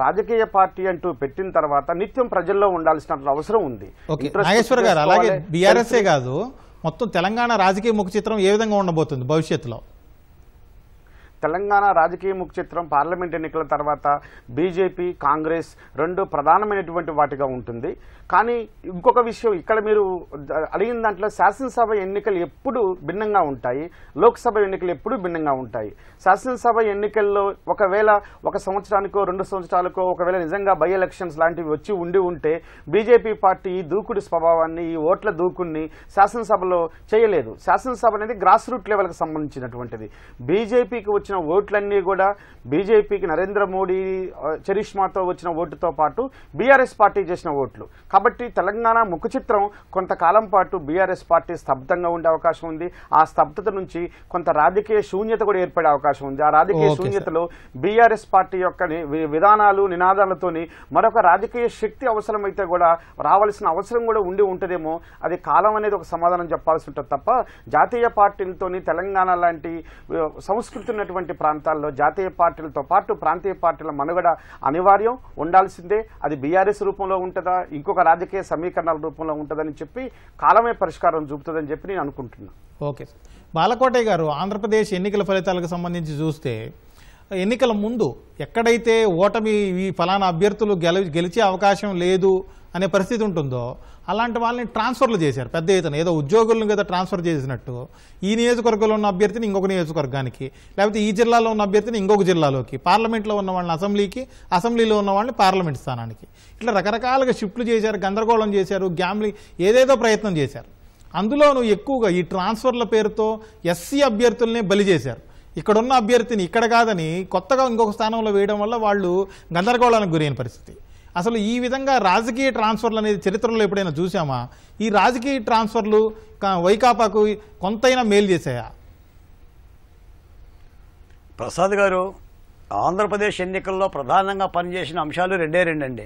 రాజకీయ పార్టీ అంటూ పెట్టిన తర్వాత నిత్యం ప్రజల్లో ఉండాల్సిన అవసరం ఉంది నాగేశ్వర్ గారు అలాగే బీఆర్ఎస్ఏ కాదు మొత్తం తెలంగాణ రాజకీయ ముఖ చిత్రం ఏ విధంగా ఉండబోతుంది భవిష్యత్తులో తెలంగాణ రాజకీయ ముఖ చిత్రం పార్లమెంట్ ఎన్నికల తర్వాత బీజేపీ కాంగ్రెస్ రెండు ప్రధానమైనటువంటి వాటిగా ఉంటుంది కానీ ఇంకొక విషయం ఇక్కడ మీరు అడిగిన దాంట్లో శాసనసభ ఎన్నికలు ఎప్పుడు భిన్నంగా ఉంటాయి లోక్సభ ఎన్నికలు ఎప్పుడు భిన్నంగా ఉంటాయి శాసనసభ ఎన్నికల్లో ఒకవేళ ఒక సంవత్సరానికో రెండు సంవత్సరాలకో ఒకవేళ నిజంగా బై ఎలక్షన్స్ లాంటివి వచ్చి ఉండి ఉంటే బీజేపీ పార్టీ ఈ దూకుడి స్వభావాన్ని ఈ ఓట్ల దూకుడిని శాసనసభలో చేయలేదు శాసనసభ అనేది గ్రాస్ రూట్ లెవెల్కి సంబంధించినటువంటిది బీజేపీకి వచ్చిన వచ్చిన ఓట్లన్నీ కూడా బీజేపీకి నరేంద్ర మోడీ చరిష్మాతో వచ్చిన ఓటుతో పాటు బీఆర్ఎస్ పార్టీ చేసిన ఓట్లు కాబట్టి తెలంగాణ ముఖ చిత్రం కొంతకాలం పాటు బీఆర్ఎస్ పార్టీ స్తబ్దంగా ఉండే అవకాశం ఉంది ఆ స్తబ్దత నుంచి కొంత రాజకీయ శూన్యత కూడా ఏర్పడే అవకాశం ఉంది ఆ రాజకీయ శూన్యతలో బీఆర్ఎస్ పార్టీ యొక్క విధానాలు నినాదాలతోని మరొక రాజకీయ శక్తి అవసరమైతే కూడా రావాల్సిన అవసరం కూడా ఉండి ఉంటుందేమో అది కాలం అనేది ఒక సమాధానం చెప్పాల్సి ఉంటుంది తప్ప జాతీయ పార్టీలతోని తెలంగాణ లాంటి సంస్కృతి ఉన్నటువంటి ప్రాంతాల్లో జాతీయ పార్టీలతో పాటు ప్రాంతీయ పార్టీల మనుగడ అనివార్యం ఉండాల్సిందే అది బీఆర్ఎస్ రూపంలో ఉంటుందా ఇంకొక రాజకీయ సమీకరణాల రూపంలో ఉంటుందని చెప్పి కాలమే పరిష్కారం చూపుతుందని చెప్పి నేను అనుకుంటున్నాను ఓకే బాలకోటయ్య గారు ఆంధ్రప్రదేశ్ ఎన్నికల ఫలితాలకు సంబంధించి చూస్తే ఎన్నికల ముందు ఎక్కడైతే ఓటమి ఈ ఫలానా అభ్యర్థులు గెలి గెలిచే అవకాశం లేదు అనే పరిస్థితి ఉంటుందో అలాంటి వాళ్ళని ట్రాన్స్ఫర్లు చేశారు పెద్ద ఎత్తున ఏదో ఉద్యోగులను కదా ట్రాన్స్ఫర్ చేసినట్టు ఈ నియోజకవర్గంలో ఉన్న అభ్యర్థిని ఇంకొక నియోజకవర్గానికి లేకపోతే ఈ జిల్లాలో ఉన్న అభ్యర్థిని ఇంకొక జిల్లాలోకి పార్లమెంట్లో ఉన్న వాళ్ళని అసెంబ్లీకి అసెంబ్లీలో ఉన్న వాళ్ళని పార్లమెంట్ స్థానానికి ఇట్లా రకరకాలుగా షిఫ్ట్లు చేశారు గందరగోళం చేశారు గ్యామ్లింగ్ ఏదేదో ప్రయత్నం చేశారు అందులోనూ ఎక్కువగా ఈ ట్రాన్స్ఫర్ల పేరుతో ఎస్సీ అభ్యర్థుల్నే బలి చేశారు ఇక్కడున్న అభ్యర్థిని ఇక్కడ కాదని కొత్తగా ఇంకొక స్థానంలో వేయడం వల్ల వాళ్ళు గందరగోళానికి గురైన పరిస్థితి అసలు ఈ విధంగా రాజకీయ ట్రాన్స్ఫర్లు అనేది చరిత్రలో ఎప్పుడైనా చూసామా ఈ రాజకీయ ట్రాన్స్ఫర్లు వైకాపాకు కొంతైనా మేలు చేశాయా ప్రసాద్ గారు ఆంధ్రప్రదేశ్ ఎన్నికల్లో ప్రధానంగా పనిచేసిన అంశాలు రెండే రెండండి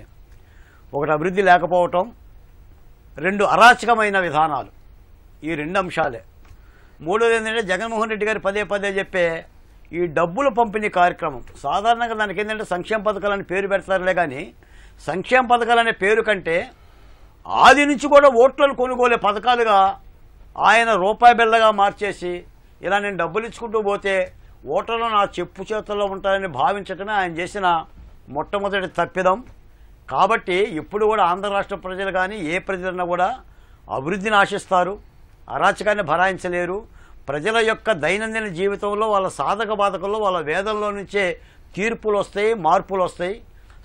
ఒకటి అభివృద్ధి లేకపోవటం రెండు అరాచకమైన విధానాలు ఈ రెండు అంశాలే మూడోది ఏంటంటే జగన్మోహన్ రెడ్డి గారు పదే పదే చెప్పే ఈ డబ్బులు పంపిణీ కార్యక్రమం సాధారణంగా దానికి ఏంటంటే సంక్షేమ పథకాలని పేరు పెడతారులే కానీ సంక్షేమ పథకాలనే పేరు కంటే ఆది నుంచి కూడా ఓట్లను కొనుగోలే పథకాలుగా ఆయన రూపాయి బిళ్ళగా మార్చేసి ఇలా నేను డబ్బులు ఇచ్చుకుంటూ పోతే ఓటర్లు నా చెప్పు చేతుల్లో ఉంటారని భావించటమే ఆయన చేసిన మొట్టమొదటి తప్పిదం కాబట్టి ఇప్పుడు కూడా ఆంధ్ర రాష్ట్ర ప్రజలు కానీ ఏ ప్రజలన్నా కూడా అభివృద్ధిని ఆశిస్తారు అరాచకాన్ని భరాయించలేరు ప్రజల యొక్క దైనందిన జీవితంలో వాళ్ళ సాధక బాధకుల్లో వాళ్ళ వేదంలో నుంచే తీర్పులు వస్తాయి మార్పులు వస్తాయి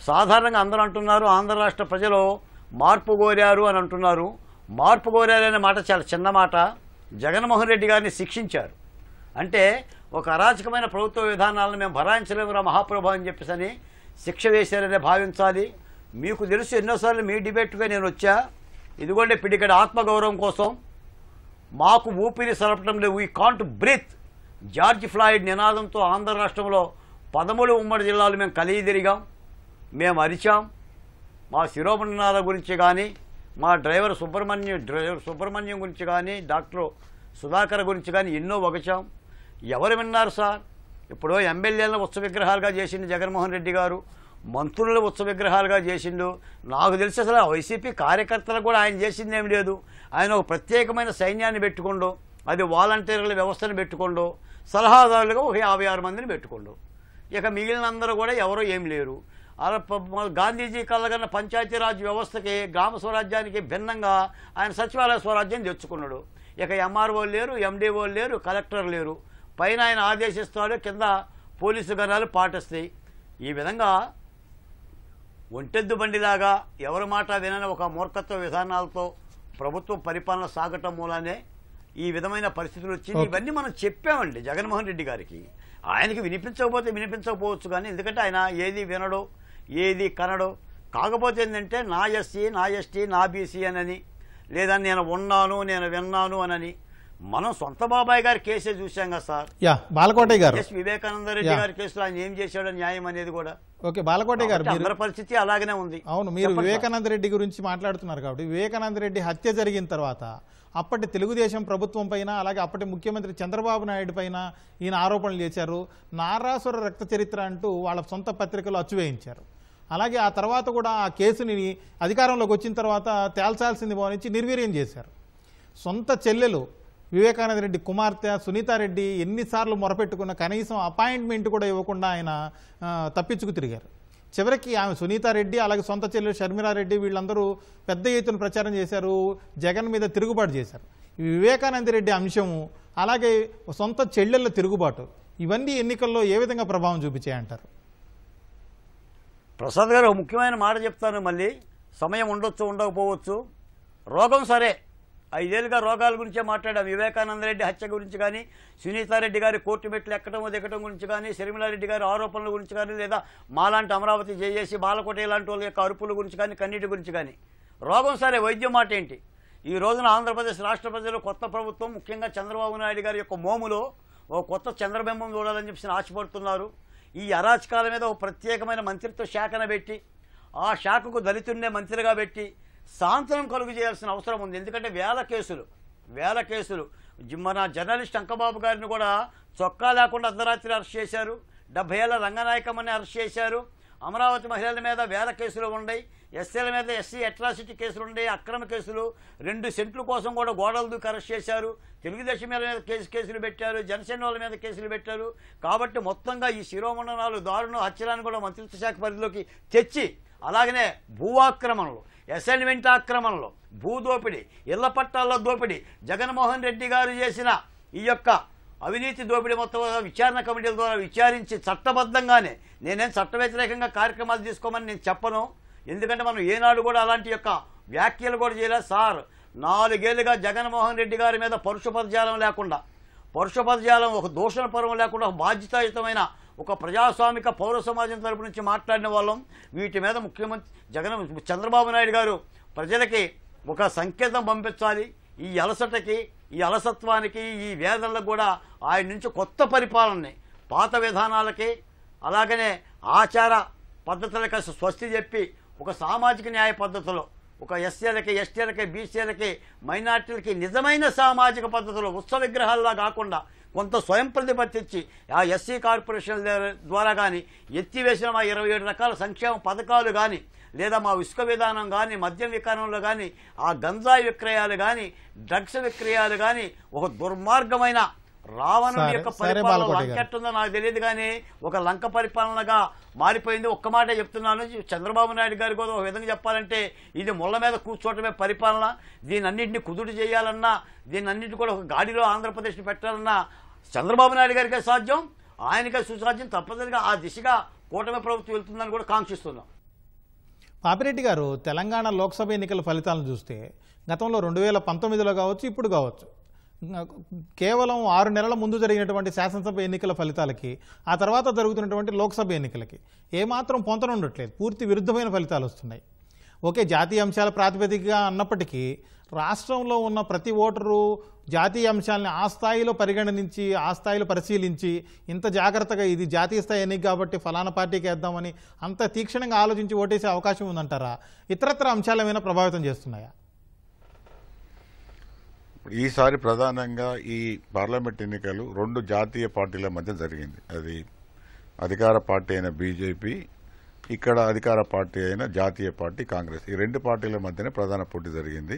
సాధారణంగా అందరూ అంటున్నారు ఆంధ్ర రాష్ట్ర ప్రజలు మార్పు కోరారు అని అంటున్నారు మార్పు కోరారు అనే మాట చాలా చిన్న మాట జగన్మోహన్ రెడ్డి గారిని శిక్షించారు అంటే ఒక అరాచకమైన ప్రభుత్వ విధానాలను మేము భరాయించలేమురా మహాప్రభు అని చెప్పేసి శిక్ష వేశారనే భావించాలి మీకు తెలుసు ఎన్నోసార్లు మీ డిబేట్గా నేను వచ్చా ఇదిగోండి పిడికడ ఆత్మగౌరవం కోసం మాకు ఊపిరి సలపడం లేదు we can't breathe George Floyd నినాదంతో ఆంధ్ర రాష్ట్రంలో పదమూడు ఉమ్మడి జిల్లాలు మేము కలిగి తిరిగాం మేము అరిచాం మా శిరోమణాల గురించి కానీ మా డ్రైవర్ సుబ్రహ్మణ్యం డ్రైవర్ సుబ్రహ్మణ్యం గురించి కానీ డాక్టర్ సుధాకర్ గురించి కానీ ఎన్నో వగచాం ఎవరు విన్నారు సార్ ఇప్పుడు ఎమ్మెల్యేలను ఉత్స విగ్రహాలుగా చేసిండు జగన్మోహన్ రెడ్డి గారు మంత్రులను ఉత్సవ విగ్రహాలుగా చేసిండు నాకు తెలిసి అసలు వైసీపీ కార్యకర్తలకు కూడా ఆయన చేసింది ఏమి లేదు ఆయన ఒక ప్రత్యేకమైన సైన్యాన్ని పెట్టుకోండు అది వాలంటీర్ల వ్యవస్థను పెట్టుకోండు సలహాదారులుగా ఒక యాభై ఆరు మందిని పెట్టుకోండు ఇక మిగిలిన అందరూ కూడా ఎవరో ఏం లేరు గాంధీజీ కలగన్న పంచాయతీరాజ్ వ్యవస్థకి గ్రామ స్వరాజ్యానికి భిన్నంగా ఆయన సచివాలయ స్వరాజ్యం తెచ్చుకున్నాడు ఇక ఎంఆర్ఓ లేరు ఎండిఓ లేరు కలెక్టర్ లేరు పైన ఆయన ఆదేశిస్తాడు కింద పోలీసు గణాలు పాటిస్తాయి ఈ విధంగా ఒంటెద్దు బండిలాగా ఎవరి మాట వినని ఒక మూర్ఖత్వ విధానాలతో ప్రభుత్వం పరిపాలన సాగటం మూలానే ఈ విధమైన పరిస్థితులు వచ్చింది ఇవన్నీ మనం చెప్పామండి జగన్మోహన్ రెడ్డి గారికి ఆయనకి వినిపించకపోతే వినిపించకపోవచ్చు కానీ ఎందుకంటే ఆయన ఏది వినడు ఏది కనడు కాకపోతే ఏంటంటే నా ఎస్సీ నా ఎస్టీ నా బీసీ అనని లేదా నేను ఉన్నాను నేను విన్నాను అనని మనం సొంత బాబాయ్ గారి కేసే చూసాం కదా సార్ బాలకోటే గారు ఎస్ వివేకానంద రెడ్డి గారి కేసులో ఆయన ఏం చేశాడో న్యాయం అనేది కూడా ఓకే బాలకోటే గారు అందరి పరిస్థితి అలాగనే ఉంది అవును మీరు వివేకానంద రెడ్డి గురించి మాట్లాడుతున్నారు కాబట్టి వివేకానంద రెడ్డి హత్య జరిగిన తర్వాత అప్పటి తెలుగుదేశం ప్రభుత్వం పైన అలాగే అప్పటి ముఖ్యమంత్రి చంద్రబాబు నాయుడు పైన ఈయన ఆరోపణలు చేశారు నారాసుర రక్త చరిత్ర అంటూ వాళ్ళ సొంత పత్రికలు అచ్చువేయించారు అలాగే ఆ తర్వాత కూడా ఆ కేసుని అధికారంలోకి వచ్చిన తర్వాత తేల్చాల్సింది భావించి నిర్వీర్యం చేశారు సొంత చెల్లెలు వివేకానంద రెడ్డి కుమార్తె సునీతారెడ్డి ఎన్నిసార్లు మొరపెట్టుకున్న కనీసం అపాయింట్మెంట్ కూడా ఇవ్వకుండా ఆయన తప్పించుకు తిరిగారు చివరికి ఆమె సునీతారెడ్డి అలాగే సొంత చెల్లెలు షర్మిలారెడ్డి వీళ్ళందరూ పెద్ద ఎత్తున ప్రచారం చేశారు జగన్ మీద తిరుగుబాటు చేశారు వివేకానంద రెడ్డి అంశము అలాగే సొంత చెల్లెళ్ళ తిరుగుబాటు ఇవన్నీ ఎన్నికల్లో ఏ విధంగా ప్రభావం చూపించాయంటారు ప్రసాద్ గారు ముఖ్యమైన మాట చెప్తాను మళ్ళీ సమయం ఉండొచ్చు ఉండకపోవచ్చు రోగం సరే ఐదేళ్ళుగా రోగాల గురించే మాట్లాడాం వివేకానంద రెడ్డి హత్య గురించి కానీ సునీతారెడ్డి గారి కోర్టు మెట్లు ఎక్కడమో దిగటం గురించి కానీ షర్మిలారెడ్డి గారి ఆరోపణల గురించి కానీ లేదా మాలాంటి అమరావతి చేసి బాలకోట ఇలాంటి వాళ్ళ యొక్క అరుపుల గురించి కానీ కన్నీటి గురించి కానీ రోగం సరే వైద్యం మాట ఏంటి ఈ రోజున ఆంధ్రప్రదేశ్ రాష్ట్ర ప్రజలు కొత్త ప్రభుత్వం ముఖ్యంగా చంద్రబాబు నాయుడు గారి యొక్క మోములో ఓ కొత్త చంద్రబింబం చూడాలని చెప్పి ఆశపడుతున్నారు ఈ అరాచకాల మీద ఒక ప్రత్యేకమైన మంత్రిత్వ శాఖను పెట్టి ఆ శాఖకు దళితుడినే మంత్రిగా పెట్టి సాంతనం కలుగు చేయాల్సిన అవసరం ఉంది ఎందుకంటే వేల కేసులు వేల కేసులు మన జర్నలిస్ట్ అంకబాబు గారిని కూడా చొక్కా లేకుండా అర్ధరాత్రి అరెస్ట్ చేశారు డెబ్బై ఏళ్ళ రంగనాయకమని అరెస్ట్ చేశారు అమరావతి మహిళల మీద వేల కేసులు ఉన్నాయి ఎస్సీల మీద ఎస్సీ అట్రాసిటీ కేసులు ఉన్నాయి అక్రమ కేసులు రెండు సెంట్ల కోసం కూడా గోడలు దూకి అరెస్ట్ చేశారు తెలుగుదేశం మీద కేసు కేసులు పెట్టారు జనసేన వాళ్ళ మీద కేసులు పెట్టారు కాబట్టి మొత్తంగా ఈ శిరోమండనాలు దారుణ హత్యలను కూడా మంత్రిత్వ శాఖ పరిధిలోకి తెచ్చి అలాగనే ఆక్రమణలు అసైన్మెంట్ ఆక్రమణలు భూదోపిడీ ఇళ్ల పట్టాల్లో దోపిడీ జగన్మోహన్ రెడ్డి గారు చేసిన ఈ యొక్క అవినీతి దోపిడీ మొత్తం విచారణ కమిటీల ద్వారా విచారించి చట్టబద్ధంగానే నేనేం చట్ట వ్యతిరేకంగా కార్యక్రమాలు తీసుకోమని నేను చెప్పను ఎందుకంటే మనం ఏనాడు కూడా అలాంటి యొక్క వ్యాఖ్యలు కూడా చేయలేదు సార్ నాలుగేళ్లుగా జగన్మోహన్ రెడ్డి గారి మీద పరుష పదజాలం లేకుండా పరుష పదజాలం ఒక దూషణ పరం లేకుండా బాధ్యతాయుతమైన ఒక ప్రజాస్వామిక పౌర సమాజం తరపు నుంచి మాట్లాడిన వాళ్ళం వీటి మీద ముఖ్యమంత్రి జగన్ చంద్రబాబు నాయుడు గారు ప్రజలకి ఒక సంకేతం పంపించాలి ఈ అలసటకి ఈ అలసత్వానికి ఈ వేదనలకు కూడా ఆయన నుంచి కొత్త పరిపాలనని పాత విధానాలకి అలాగనే ఆచార పద్ధతులకి స్వస్తి చెప్పి ఒక సామాజిక న్యాయ పద్ధతిలో ఒక ఎస్సీలకి ఎస్టీలకి బీసీలకి మైనార్టీలకి నిజమైన సామాజిక పద్ధతులు ఉత్సవ విగ్రహాల్లా కాకుండా కొంత స్వయం ప్రతిపత్తి ఇచ్చి ఆ ఎస్సీ కార్పొరేషన్ ద్వారా కానీ ఎత్తివేసిన మా ఇరవై ఏడు రకాల సంక్షేమ పథకాలు కానీ లేదా మా ఇసుక విధానం కానీ మద్యం వికారంలో కానీ ఆ గంజాయి విక్రయాలు కానీ డ్రగ్స్ విక్రయాలు కానీ ఒక దుర్మార్గమైన రావణుని యొక్క పరిపాలన లంకెట్టుందో నాకు తెలియదు కానీ ఒక లంక పరిపాలనగా మారిపోయింది ఒక్క మాట చెప్తున్నాను చంద్రబాబు నాయుడు గారు కూడా ఒక విధంగా చెప్పాలంటే ఇది ముళ్ళ మీద కూర్చోవటమే పరిపాలన దీని అన్నింటిని కుదురు చేయాలన్నా దీని అన్నింటిని కూడా ఒక గాడిలో ఆంధ్రప్రదేశ్ని పెట్టాలన్నా చంద్రబాబు నాయుడు గారికే సాధ్యం ఆయనకే సుసాధ్యం తప్పనిసరిగా ఆ దిశగా కూటమి ప్రభుత్వం వెళ్తుందని కూడా కాంక్షిస్తున్నాం పాపిరెడ్డి గారు తెలంగాణ లోక్సభ ఎన్నికల ఫలితాలను చూస్తే గతంలో రెండు వేల పంతొమ్మిదిలో కావచ్చు ఇప్పుడు కావచ్చు కేవలం ఆరు నెలల ముందు జరిగినటువంటి శాసనసభ ఎన్నికల ఫలితాలకి ఆ తర్వాత జరుగుతున్నటువంటి లోక్సభ ఎన్నికలకి ఏమాత్రం పొంతనుండట్లేదు పూర్తి విరుద్ధమైన ఫలితాలు వస్తున్నాయి ఒకే జాతీయ అంశాల ప్రాతిపదికగా అన్నప్పటికీ రాష్ట్రంలో ఉన్న ప్రతి ఓటరు జాతీయ అంశాలని ఆ స్థాయిలో పరిగణించి ఆ స్థాయిలో పరిశీలించి ఇంత జాగ్రత్తగా ఇది జాతీయ స్థాయి ఎన్నిక కాబట్టి ఫలానా పార్టీకి వేద్దామని అంత తీక్షణంగా ఆలోచించి ఓటేసే అవకాశం ఉందంటారా ఇతరత్ర అంశాల ప్రభావితం చేస్తున్నాయా ఈసారి ప్రధానంగా ఈ పార్లమెంట్ ఎన్నికలు రెండు జాతీయ పార్టీల మధ్య జరిగింది అది అధికార పార్టీ అయిన బీజేపీ ఇక్కడ అధికార పార్టీ అయిన జాతీయ పార్టీ కాంగ్రెస్ ఈ రెండు పార్టీల మధ్యనే ప్రధాన పోటీ జరిగింది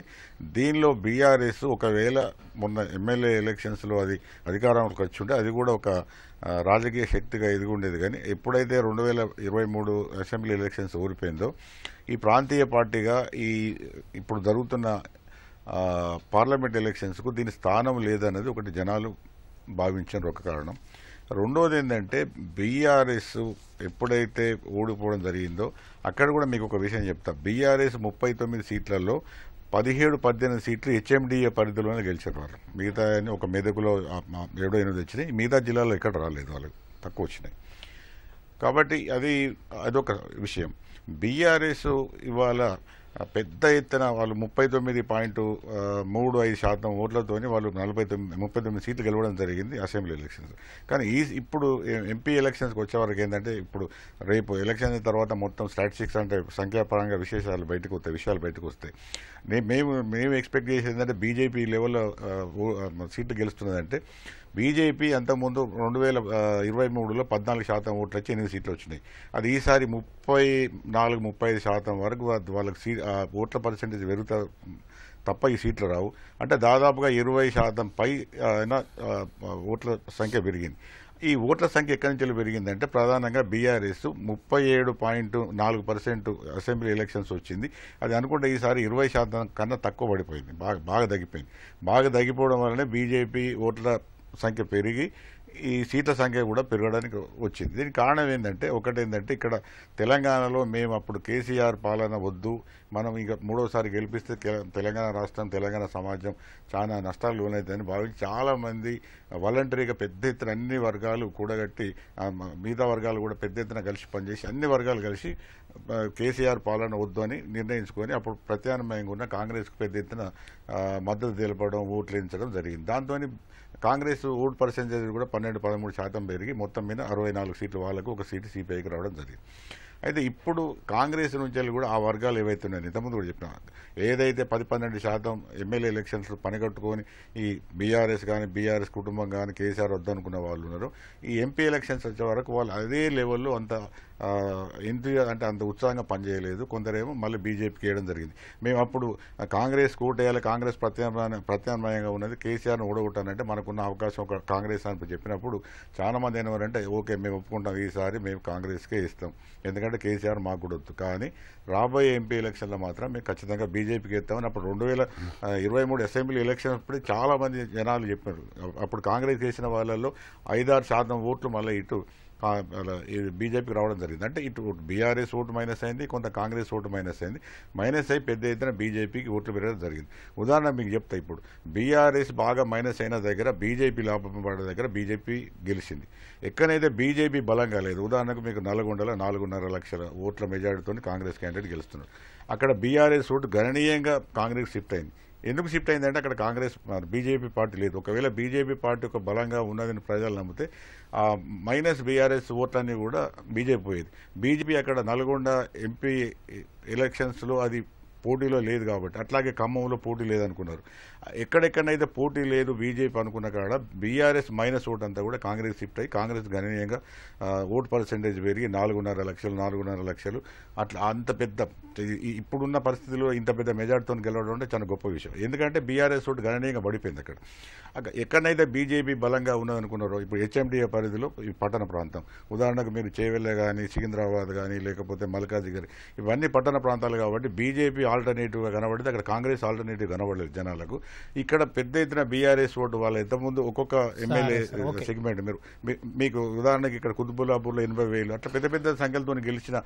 దీనిలో బీఆర్ఎస్ ఒకవేళ మొన్న ఎమ్మెల్యే ఎలక్షన్స్లో అది అధికారంలోకి వచ్చి ఉంటే అది కూడా ఒక రాజకీయ శక్తిగా ఎదుగుండేది ఉండేది కానీ ఎప్పుడైతే రెండు వేల ఇరవై మూడు అసెంబ్లీ ఎలక్షన్స్ ఓడిపోయిందో ఈ ప్రాంతీయ పార్టీగా ఈ ఇప్పుడు జరుగుతున్న పార్లమెంట్ ఎలక్షన్స్కు దీని స్థానం లేదన్నది ఒకటి జనాలు భావించిన ఒక కారణం రెండోది ఏంటంటే బీఆర్ఎస్ ఎప్పుడైతే ఓడిపోవడం జరిగిందో అక్కడ కూడా మీకు ఒక విషయం చెప్తా బీఆర్ఎస్ ముప్పై తొమ్మిది సీట్లలో పదిహేడు పద్దెనిమిది సీట్లు హెచ్ఎండిఏ పరిధిలోనే గెలిచారు వాళ్ళు మిగతా ఒక మెదకులో ఏడో ఎనిమిది వచ్చినాయి మిగతా జిల్లాలో ఎక్కడ రాలేదు వాళ్ళకి తక్కువ వచ్చినాయి కాబట్టి అది అదొక విషయం బీఆర్ఎస్ ఇవాళ పెద్ద ఎత్తున వాళ్ళు ముప్పై తొమ్మిది పాయింట్ మూడు ఐదు శాతం ఓట్లతోని వాళ్ళు నలభై తొమ్మిది ముప్పై తొమ్మిది సీట్లు గెలవడం జరిగింది అసెంబ్లీ ఎలక్షన్స్ కానీ ఈ ఇప్పుడు ఎంపీ ఎలక్షన్స్కి వచ్చేవరకు ఏంటంటే ఇప్పుడు రేపు ఎలక్షన్ తర్వాత మొత్తం స్టాటిస్టిక్స్ అంటే సంఖ్యాపరంగా విశేషాలు బయటకు వస్తాయి విషయాలు బయటకు వస్తాయి మేము మేము ఎక్స్పెక్ట్ చేసేది ఏంటంటే బీజేపీ లెవెల్లో సీట్లు గెలుస్తున్నదంటే బీజేపీ అంతకుముందు రెండు వేల ఇరవై మూడులో పద్నాలుగు శాతం ఓట్లు వచ్చి ఎనిమిది సీట్లు వచ్చినాయి అది ఈసారి ముప్పై నాలుగు ముప్పై ఐదు శాతం వరకు వాళ్ళకి సీ ఓట్ల పర్సెంటేజ్ పెరుగుతా తప్ప ఈ సీట్లు రావు అంటే దాదాపుగా ఇరవై శాతం పై ఓట్ల సంఖ్య పెరిగింది ఈ ఓట్ల సంఖ్య ఎక్కడి నుంచి పెరిగిందంటే ప్రధానంగా బీఆర్ఎస్ ముప్పై ఏడు పాయింట్ నాలుగు పర్సెంట్ అసెంబ్లీ ఎలక్షన్స్ వచ్చింది అది అనుకుంటే ఈసారి ఇరవై శాతం కన్నా తక్కువ పడిపోయింది బాగా బాగా తగ్గిపోయింది బాగా తగ్గిపోవడం వల్లనే బీజేపీ ఓట్ల సంఖ్య పెరిగి ఈ సీట్ల సంఖ్య కూడా పెరగడానికి వచ్చింది దీనికి కారణం ఏంటంటే ఏంటంటే ఇక్కడ తెలంగాణలో మేము అప్పుడు కేసీఆర్ పాలన వద్దు మనం ఇక మూడోసారి గెలిపిస్తే తెలంగాణ రాష్ట్రం తెలంగాణ సమాజం చాలా నష్టాలు లోనైతుందని భావించి చాలామంది వాలంటరీగా పెద్ద ఎత్తున అన్ని వర్గాలు కూడగట్టి మిగతా వర్గాలు కూడా పెద్ద ఎత్తున కలిసి పనిచేసి అన్ని వర్గాలు కలిసి కేసీఆర్ పాలన వద్దు అని నిర్ణయించుకొని అప్పుడు ప్రత్యామ్నాయంగా ఉన్న కాంగ్రెస్కు పెద్ద ఎత్తున మద్దతు తెలపడం ఓట్లు జరిగింది దాంతో కాంగ్రెస్ ఓట్ పర్సెంటేజ్ కూడా పన్నెండు పదమూడు శాతం పెరిగి మొత్తం మీద అరవై నాలుగు సీట్లు వాళ్ళకు ఒక సీటు సిపిఐకి రావడం జరిగింది అయితే ఇప్పుడు కాంగ్రెస్ నుంచి కూడా ఆ వర్గాలు ఏవైతున్నాయి ఇంతకుముందు కూడా చెప్పినా ఏదైతే పది పన్నెండు శాతం ఎమ్మెల్యే ఎలక్షన్స్ పనిగట్టుకొని ఈ బీఆర్ఎస్ కానీ బీఆర్ఎస్ కుటుంబం కానీ కేసీఆర్ వద్దనుకున్న వాళ్ళు ఉన్నారు ఈ ఎంపీ ఎలక్షన్స్ వచ్చే వరకు వాళ్ళు అదే లెవెల్లో అంత ఇంద్రియ అంటే అంత ఉత్సాహంగా పనిచేయలేదు కొందరేమో మళ్ళీ బీజేపీకి వేయడం జరిగింది మేము అప్పుడు కాంగ్రెస్ కూటేయాలి కాంగ్రెస్ ప్రత్యామ్నాయ ప్రత్యామ్నాయంగా ఉన్నది కేసీఆర్ను ఓడగొట్టానంటే మనకున్న అవకాశం ఒక కాంగ్రెస్ అని చెప్పినప్పుడు చాలామంది ఏమన్నారంటే ఓకే మేము ఒప్పుకుంటాం ఈసారి మేము కాంగ్రెస్కే ఇస్తాం ఎందుకంటే కేసీఆర్ మాకు కూడా కానీ రాబోయే ఎంపీ ఎలక్షన్లో మాత్రం మేము ఖచ్చితంగా బీజేపీకి ఇస్తామని అప్పుడు రెండు వేల ఇరవై మూడు అసెంబ్లీ ఎలక్షన్ అప్పుడు చాలామంది జనాలు చెప్పారు అప్పుడు కాంగ్రెస్ చేసిన వాళ్ళల్లో ఐదారు శాతం ఓట్లు మళ్ళీ ఇటు బీజేపీ రావడం జరిగింది అంటే ఇటు బీఆర్ఎస్ ఓటు మైనస్ అయింది కొంత కాంగ్రెస్ ఓటు మైనస్ అయింది మైనస్ అయి పెద్ద ఎత్తున బీజేపీకి ఓట్లు పెరగడం జరిగింది ఉదాహరణ మీకు చెప్తా ఇప్పుడు బీఆర్ఎస్ బాగా మైనస్ అయిన దగ్గర బీజేపీ లాభం పడిన దగ్గర బీజేపీ గెలిచింది ఎక్కడైతే బీజేపీ బలంగా లేదు ఉదాహరణకు మీకు నల్గొండలో నాలుగున్నర లక్షల ఓట్ల మెజార్టీతో కాంగ్రెస్ క్యాండిడేట్ గెలుస్తున్నారు అక్కడ బీఆర్ఎస్ ఓటు గణనీయంగా కాంగ్రెస్ షిఫ్ట్ అయింది ఎందుకు షిఫ్ట్ అయిందంటే అక్కడ కాంగ్రెస్ బీజేపీ పార్టీ లేదు ఒకవేళ బీజేపీ పార్టీ ఒక బలంగా ఉన్నదని ప్రజలు నమ్మితే ఆ మైనస్ బీఆర్ఎస్ ఓట్లన్నీ కూడా బీజేపీ పోయేది బీజేపీ అక్కడ నల్గొండ ఎంపీ ఎలక్షన్స్లో అది పోటీలో లేదు కాబట్టి అట్లాగే ఖమ్మంలో పోటీ లేదనుకున్నారు ఎక్కడెక్కడైతే పోటీ లేదు బీజేపీ అనుకున్న కాడ బీఆర్ఎస్ మైనస్ ఓట్ అంతా కూడా కాంగ్రెస్ షిఫ్ట్ అయ్యి కాంగ్రెస్ గణనీయంగా ఓట్ పర్సంటేజ్ పెరిగి నాలుగున్నర లక్షలు నాలుగున్నర లక్షలు అట్లా అంత పెద్ద ఇప్పుడున్న పరిస్థితుల్లో ఇంత పెద్ద మెజార్టీతో గెలవడం అంటే చాలా గొప్ప విషయం ఎందుకంటే బీఆర్ఎస్ ఓటు గణనీయంగా పడిపోయింది అక్కడ ఎక్కడైతే బీజేపీ బలంగా ఉన్నదనుకున్నారో ఇప్పుడు హెచ్ఎండిఏ పరిధిలో ఈ పట్టణ ప్రాంతం ఉదాహరణకు మీరు చేవెల్ల కానీ సికింద్రాబాద్ కానీ లేకపోతే మల్కాజిగిరి ఇవన్నీ పట్టణ ప్రాంతాలు కాబట్టి బీజేపీ ఆల్టర్నేటివ్గా కనబడితే అక్కడ కాంగ్రెస్ ఆల్టర్నేటివ్ కనబడలేదు జనాలకు ఇక్కడ పెద్ద ఎత్తున బీఆర్ఎస్ ఓటు వాళ్ళ ఎంతమంది ఒక్కొక్క ఎమ్మెల్యే సెగ్మెంట్ మీరు మీకు ఉదాహరణకి ఇక్కడ కుతుబుల్లాపూర్లో ఎనభై వేలు అట్లా పెద్ద పెద్ద సంఖ్యలతో గెలిచిన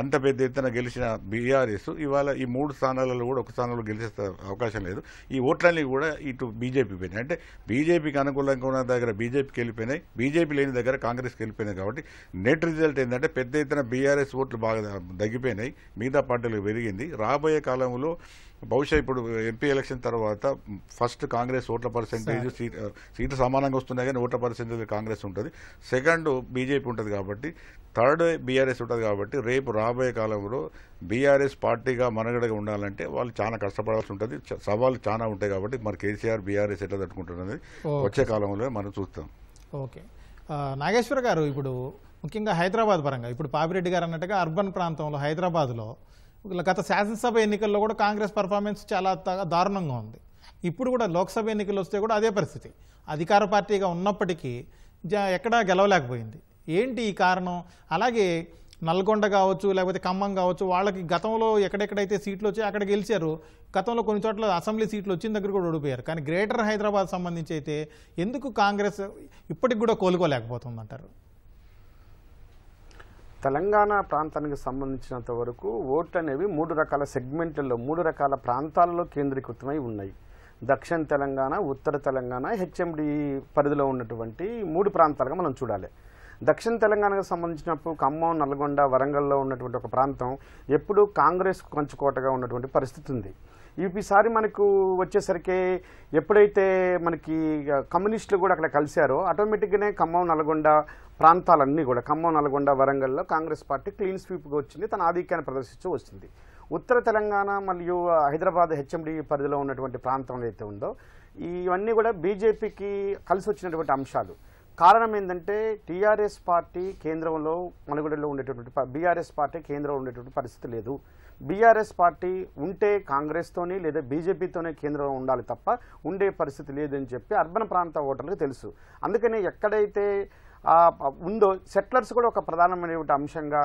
అంత పెద్ద ఎత్తున గెలిచిన బీఆర్ఎస్ ఇవాళ ఈ మూడు స్థానాలలో కూడా ఒక స్థానంలో గెలిచే అవకాశం లేదు ఈ ఓట్లన్నీ కూడా ఇటు బీజేపీ పోయినాయి అంటే బీజేపీకి అనుకూలంగా ఉన్న దగ్గర బీజేపీకి వెళ్ళిపోయినాయి బీజేపీ లేని దగ్గర కాంగ్రెస్కి వెళ్ళిపోయినాయి కాబట్టి నెట్ రిజల్ట్ ఏంటంటే పెద్ద ఎత్తున బీఆర్ఎస్ ఓట్లు బాగా తగ్గిపోయినాయి మిగతా పార్టీలకు పెరిగింది రాబోయే కాలంలో బహుశా ఇప్పుడు ఎంపీ ఎలక్షన్ తర్వాత ఫస్ట్ కాంగ్రెస్ ఓట్ల పర్సెంటేజ్ సీట్ సీట్లు సమానంగా వస్తున్నాయి కానీ ఓట్ల పర్సెంటేజ్ కాంగ్రెస్ ఉంటుంది సెకండ్ బీజేపీ ఉంటుంది కాబట్టి థర్డ్ బీఆర్ఎస్ ఉంటుంది కాబట్టి రేపు రాబోయే కాలంలో బీఆర్ఎస్ పార్టీగా మనగడగా ఉండాలంటే వాళ్ళు చాలా కష్టపడాల్సి ఉంటుంది సవాళ్ళు చాలా ఉంటాయి కాబట్టి మరి కేసీఆర్ బీఆర్ఎస్ ఎట్లా తట్టుకుంటున్నది వచ్చే కాలంలో మనం చూస్తాం ఓకే నాగేశ్వర్ గారు ఇప్పుడు ముఖ్యంగా హైదరాబాద్ పరంగా ఇప్పుడు పాపిరెడ్డి గారు అన్నట్టుగా అర్బన్ ప్రాంతంలో హైదరాబాద్లో గత శాసనసభ ఎన్నికల్లో కూడా కాంగ్రెస్ పర్ఫార్మెన్స్ చాలా దారుణంగా ఉంది ఇప్పుడు కూడా లోక్సభ ఎన్నికలు వస్తే కూడా అదే పరిస్థితి అధికార పార్టీగా ఉన్నప్పటికీ ఎక్కడా గెలవలేకపోయింది ఏంటి ఈ కారణం అలాగే నల్గొండ కావచ్చు లేకపోతే ఖమ్మం కావచ్చు వాళ్ళకి గతంలో ఎక్కడెక్కడైతే సీట్లు వచ్చాయో అక్కడ గెలిచారు గతంలో కొన్ని చోట్ల అసెంబ్లీ సీట్లు వచ్చిన దగ్గర కూడా ఓడిపోయారు కానీ గ్రేటర్ హైదరాబాద్ సంబంధించి అయితే ఎందుకు కాంగ్రెస్ ఇప్పటికి కూడా కోలుకోలేకపోతుందంటారు తెలంగాణ ప్రాంతానికి సంబంధించినంత వరకు ఓట్లు అనేవి మూడు రకాల సెగ్మెంట్లలో మూడు రకాల ప్రాంతాలలో కేంద్రీకృతమై ఉన్నాయి దక్షిణ తెలంగాణ ఉత్తర తెలంగాణ హెచ్ఎండి పరిధిలో ఉన్నటువంటి మూడు ప్రాంతాలుగా మనం చూడాలి దక్షిణ తెలంగాణకు సంబంధించినప్పుడు ఖమ్మం నల్గొండ వరంగల్లో ఉన్నటువంటి ఒక ప్రాంతం ఎప్పుడూ కాంగ్రెస్ కంచుకోటగా ఉన్నటువంటి పరిస్థితి ఉంది ఈసారి మనకు వచ్చేసరికి ఎప్పుడైతే మనకి కమ్యూనిస్టులు కూడా అక్కడ కలిశారో ఆటోమేటిక్గానే ఖమ్మం నల్గొండ ప్రాంతాలన్నీ కూడా ఖమ్మం నల్గొండ వరంగల్లో కాంగ్రెస్ పార్టీ క్లీన్ స్వీప్గా వచ్చింది తన ఆధిక్యాన్ని ప్రదర్శించి వస్తుంది ఉత్తర తెలంగాణ మరియు హైదరాబాద్ హెచ్ఎండి పరిధిలో ఉన్నటువంటి ప్రాంతం ఏదైతే ఉందో ఇవన్నీ కూడా బీజేపీకి కలిసి వచ్చినటువంటి అంశాలు కారణం ఏంటంటే టీఆర్ఎస్ పార్టీ కేంద్రంలో మనుగడలో ఉండేటటువంటి బీఆర్ఎస్ పార్టీ కేంద్రంలో ఉండేటువంటి పరిస్థితి లేదు బీఆర్ఎస్ పార్టీ ఉంటే కాంగ్రెస్తోనే లేదా బీజేపీతోనే కేంద్రంలో ఉండాలి తప్ప ఉండే పరిస్థితి లేదని చెప్పి అర్బన్ ప్రాంత ఓటర్లకు తెలుసు అందుకనే ఎక్కడైతే ఉందో సెట్లర్స్ కూడా ఒక ప్రధానమైనటువంటి అంశంగా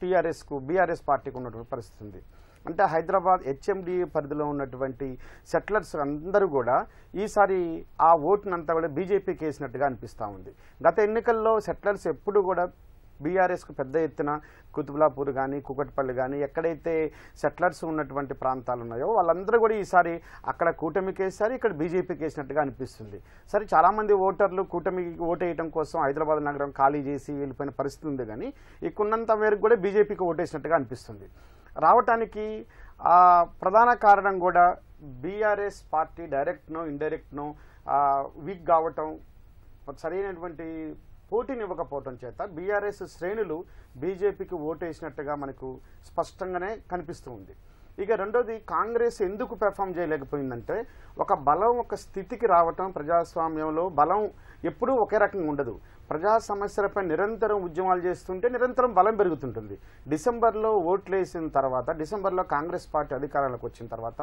టీఆర్ఎస్కు బీఆర్ఎస్ పార్టీకి ఉన్నటువంటి పరిస్థితి ఉంది అంటే హైదరాబాద్ హెచ్ఎండిఏ పరిధిలో ఉన్నటువంటి సెటిలర్స్ అందరూ కూడా ఈసారి ఆ ఓటునంతా కూడా బీజేపీకి వేసినట్టుగా అనిపిస్తూ ఉంది గత ఎన్నికల్లో సెటిలర్స్ ఎప్పుడు కూడా బీఆర్ఎస్కు పెద్ద ఎత్తున కుతుబులాపూర్ కానీ కుకట్పల్లి కానీ ఎక్కడైతే సెటిలర్స్ ఉన్నటువంటి ప్రాంతాలు ఉన్నాయో వాళ్ళందరూ కూడా ఈసారి అక్కడ కూటమికి వేసారు ఇక్కడ బీజేపీకి వేసినట్టుగా అనిపిస్తుంది సరే చాలామంది ఓటర్లు కూటమికి వేయడం కోసం హైదరాబాద్ నగరం ఖాళీ చేసి వెళ్ళిపోయిన పరిస్థితి ఉంది కానీ ఇక్కడున్నంత మేరకు కూడా బీజేపీకి ఓటేసినట్టుగా అనిపిస్తుంది రావటానికి ప్రధాన కారణం కూడా బీఆర్ఎస్ పార్టీ డైరెక్ట్నో ఇండైరెక్ట్నో వీక్ కావటం సరైనటువంటి పోటీనివ్వకపోవటం చేత బీఆర్ఎస్ శ్రేణులు బీజేపీకి ఓటేసినట్టుగా మనకు స్పష్టంగానే కనిపిస్తూ ఉంది ఇక రెండోది కాంగ్రెస్ ఎందుకు పెర్ఫామ్ చేయలేకపోయిందంటే ఒక బలం ఒక స్థితికి రావటం ప్రజాస్వామ్యంలో బలం ఎప్పుడూ ఒకే రకంగా ఉండదు ప్రజా సమస్యలపై నిరంతరం ఉద్యమాలు చేస్తుంటే నిరంతరం బలం పెరుగుతుంటుంది డిసెంబర్లో ఓట్లేసిన తర్వాత డిసెంబర్లో కాంగ్రెస్ పార్టీ అధికారంలోకి వచ్చిన తర్వాత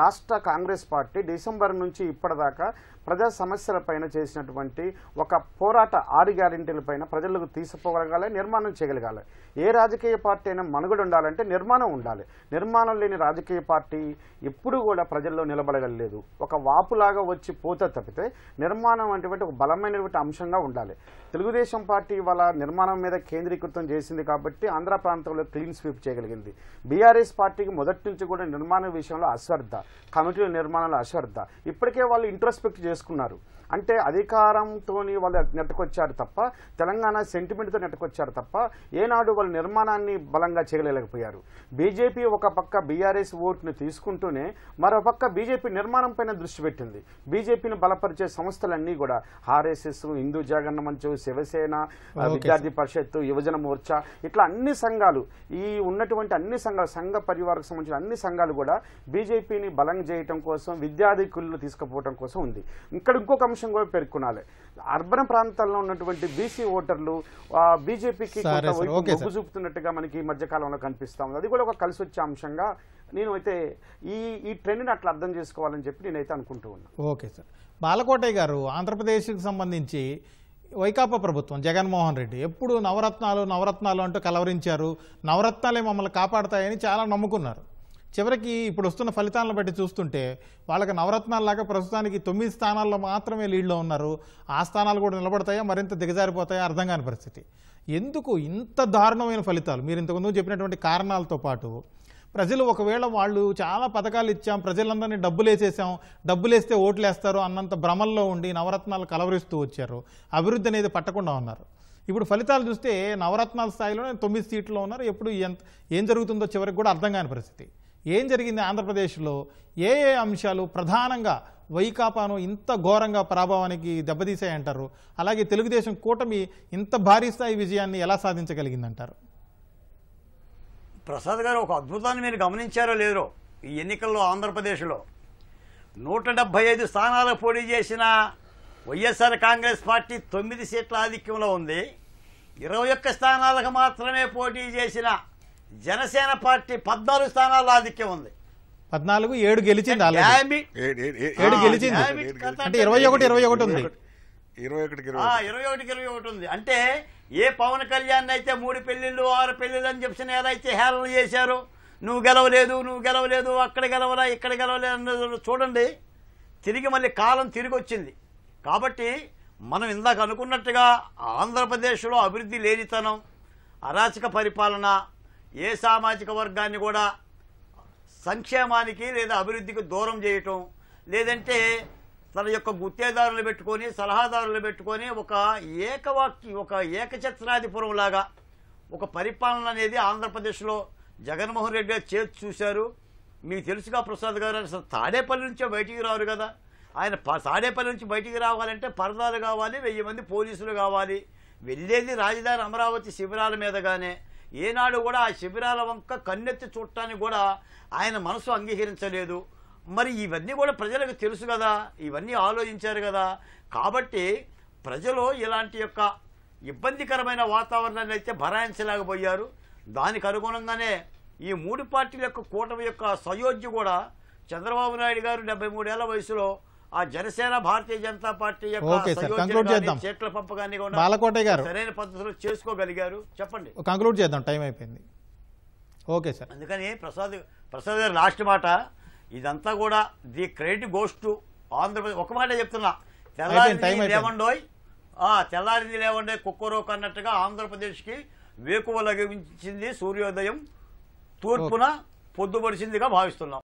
రాష్ట్ర కాంగ్రెస్ పార్టీ డిసెంబర్ నుంచి ఇప్పటిదాకా ప్రజా సమస్యలపైన చేసినటువంటి ఒక పోరాట ఆరు పైన ప్రజలకు తీసుకోగలగాలి నిర్మాణం చేయగలగాలి ఏ రాజకీయ పార్టీ అయినా మనుగడ ఉండాలంటే నిర్మాణం ఉండాలి నిర్మాణం లేని రాజకీయ పార్టీ ఎప్పుడు కూడా ప్రజల్లో నిలబడగలలేదు ఒక వాపులాగా వచ్చి పోత తప్పితే నిర్మాణం అనేటువంటి ఒక బలమైనటువంటి అంశంగా ఉండాలి తెలుగుదేశం పార్టీ వాళ్ళ నిర్మాణం మీద కేంద్రీకృతం చేసింది కాబట్టి ఆంధ్ర ప్రాంతంలో క్లీన్ స్వీప్ చేయగలిగింది బీఆర్ఎస్ పార్టీకి మొదటి నుంచి కూడా నిర్మాణ విషయంలో అశ్రద్ధ కమిటీల నిర్మాణంలో అశ్రద్ధ ఇప్పటికే వాళ్ళు ఇంట్రస్పెక్ట్ చేసుకున్నారు అంటే అధికారంతో వాళ్ళు నెట్టుకొచ్చారు తప్ప తెలంగాణ సెంటిమెంట్తో నెట్టుకొచ్చారు తప్ప ఏనాడు వాళ్ళ నిర్మాణాన్ని బలంగా చేయలేకపోయారు బీజేపీ ఒక పక్క బీఆర్ఎస్ ఓటును తీసుకుంటూనే మరోపక్క బీజేపీ నిర్మాణం పైన దృష్టి పెట్టింది బీజేపీని బలపరిచే సంస్థలన్నీ కూడా ఆర్ఎస్ఎస్ హిందూ జగన్న మంచు శివసేన విద్యార్థి పరిషత్ యువజన మోర్చా ఇట్లా అన్ని సంఘాలు ఈ ఉన్నటువంటి అన్ని సంఘాలు సంఘ పరివారకు సంబంధించిన అన్ని సంఘాలు కూడా బీజేపీని బలం చేయటం కోసం విద్యాధికులను తీసుకుపోవటం కోసం ఉంది ఇక్కడ ఇంకొక అంశం కూడా పేర్కొనాలి అర్బన్ ప్రాంతాల్లో ఉన్నటువంటి బీసీ ఓటర్లు బీజేపీకి మొగ్గు చూపుతున్నట్టుగా మనకి ఈ మధ్యకాలంలో కనిపిస్తా ఉంది అది కూడా ఒక కలిసి వచ్చే అంశంగా నేను అయితే ఈ ఈ ట్రెండ్ని అట్లా అర్థం చేసుకోవాలని చెప్పి నేనైతే అనుకుంటూ ఉన్నాను ఓకే సార్ బాలకోటయ్య గారు ఆంధ్రప్రదేశ్కి సంబంధించి వైకాపా ప్రభుత్వం జగన్మోహన్ రెడ్డి ఎప్పుడు నవరత్నాలు నవరత్నాలు అంటూ కలవరించారు నవరత్నాలే మమ్మల్ని కాపాడతాయని చాలా నమ్ముకున్నారు చివరికి ఇప్పుడు వస్తున్న ఫలితాలను బట్టి చూస్తుంటే వాళ్ళకి నవరత్నాలలాగా ప్రస్తుతానికి తొమ్మిది స్థానాల్లో మాత్రమే లీడ్లో ఉన్నారు ఆ స్థానాలు కూడా నిలబడతాయా మరింత దిగజారిపోతాయా అర్థం కాని పరిస్థితి ఎందుకు ఇంత దారుణమైన ఫలితాలు మీరు ఇంతకుముందు చెప్పినటువంటి కారణాలతో పాటు ప్రజలు ఒకవేళ వాళ్ళు చాలా పథకాలు ఇచ్చాం ప్రజలందరినీ డబ్బులు వేసేసాం డబ్బులు వేస్తే ఓట్లు వేస్తారు అన్నంత భ్రమల్లో ఉండి నవరత్నాలు కలవరిస్తూ వచ్చారు అభివృద్ధి అనేది పట్టకుండా ఉన్నారు ఇప్పుడు ఫలితాలు చూస్తే నవరత్నాల స్థాయిలో తొమ్మిది సీట్లో ఉన్నారు ఎప్పుడు ఎంత ఏం జరుగుతుందో చివరికి కూడా అర్థం కాని పరిస్థితి ఏం జరిగింది ఆంధ్రప్రదేశ్లో ఏ ఏ అంశాలు ప్రధానంగా వైకాపాను ఇంత ఘోరంగా ప్రభావానికి దెబ్బతీసాయంటారు అలాగే తెలుగుదేశం కూటమి ఇంత భారీ స్థాయి విజయాన్ని ఎలా సాధించగలిగిందంటారు ప్రసాద్ గారు ఒక అద్భుతాన్ని మీరు గమనించారో లేదో ఈ ఎన్నికల్లో ఆంధ్రప్రదేశ్లో నూట డెబ్భై ఐదు స్థానాలకు పోటీ చేసిన వైఎస్ఆర్ కాంగ్రెస్ పార్టీ తొమ్మిది సీట్ల ఆధిక్యంలో ఉంది ఇరవై ఒక్క స్థానాలకు మాత్రమే పోటీ చేసిన జనసేన పార్టీ పద్నాలుగు స్థానాల్లో ఆధిక్యం ఉంది పద్నాలుగు ఏడు గెలిచింది ఏడు గెలిచింది అంటే ఇరవై ఒకటి ఇరవై ఒకటి ఉంది ఇరవై ఒకటికి ఇరవై ఒకటి ఉంది అంటే ఏ పవన్ కళ్యాణ్ అయితే మూడు పెళ్లిళ్ళు ఆరు పెళ్లిళ్ళు అని చెప్పిన ఏదైతే హేళన చేశారు నువ్వు గెలవలేదు నువ్వు గెలవలేదు అక్కడ గెలవరా ఇక్కడ గెలవలేదు అన్నది చూడండి తిరిగి మళ్ళీ కాలం తిరిగి వచ్చింది కాబట్టి మనం ఇందాక అనుకున్నట్టుగా ఆంధ్రప్రదేశ్లో అభివృద్ధి లేనితనం అరాచక పరిపాలన ఏ సామాజిక వర్గాన్ని కూడా సంక్షేమానికి లేదా అభివృద్ధికి దూరం చేయటం లేదంటే తన యొక్క గుత్తేదారులు పెట్టుకొని సలహాదారులు పెట్టుకొని ఒక ఏకవాక్య ఒక ఏకచత్రాధిపురం లాగా ఒక పరిపాలన అనేది ఆంధ్రప్రదేశ్లో జగన్మోహన్ రెడ్డి గారు చేతి చూశారు మీకు తెలుసుగా ప్రసాద్ గారు అసలు తాడేపల్లి నుంచే బయటికి రారు కదా ఆయన తాడేపల్లి నుంచి బయటికి రావాలంటే పరదాలు కావాలి వెయ్యి మంది పోలీసులు కావాలి వెళ్ళేది రాజధాని అమరావతి శిబిరాల మీదగానే ఏనాడు కూడా ఆ శిబిరాల వంక కన్నెత్తి చూడటానికి కూడా ఆయన మనసు అంగీకరించలేదు మరి ఇవన్నీ కూడా ప్రజలకు తెలుసు కదా ఇవన్నీ ఆలోచించారు కదా కాబట్టి ప్రజలు ఇలాంటి యొక్క ఇబ్బందికరమైన వాతావరణాన్ని అయితే భరాయించలేకపోయారు దానికి అనుగుణంగానే ఈ మూడు పార్టీల యొక్క కూటమి యొక్క సయోధ్య కూడా చంద్రబాబు నాయుడు గారు డెబ్బై మూడేళ్ల వయసులో ఆ జనసేన భారతీయ జనతా పార్టీ యొక్క చెట్ల పంపకాన్ని గారు సరైన పద్ధతిలో చేసుకోగలిగారు చెప్పండి కంక్లూడ్ చేద్దాం టైం అయిపోయింది ఓకే సార్ అందుకని ప్రసాద్ ప్రసాద్ గారు లాస్ట్ మాట ఇదంతా కూడా the credit goes to Andhra Pradesh ఒక మాట చెప్తున్నా తెల్లారింది లేవండోయ్ తెల్లారింది లేవండే కుక్కరోక్ అన్నట్టుగా ఆంధ్రప్రదేశ్కి వేకువలగించింది సూర్యోదయం తూర్పున పొద్దుపరిచిందిగా భావిస్తున్నాం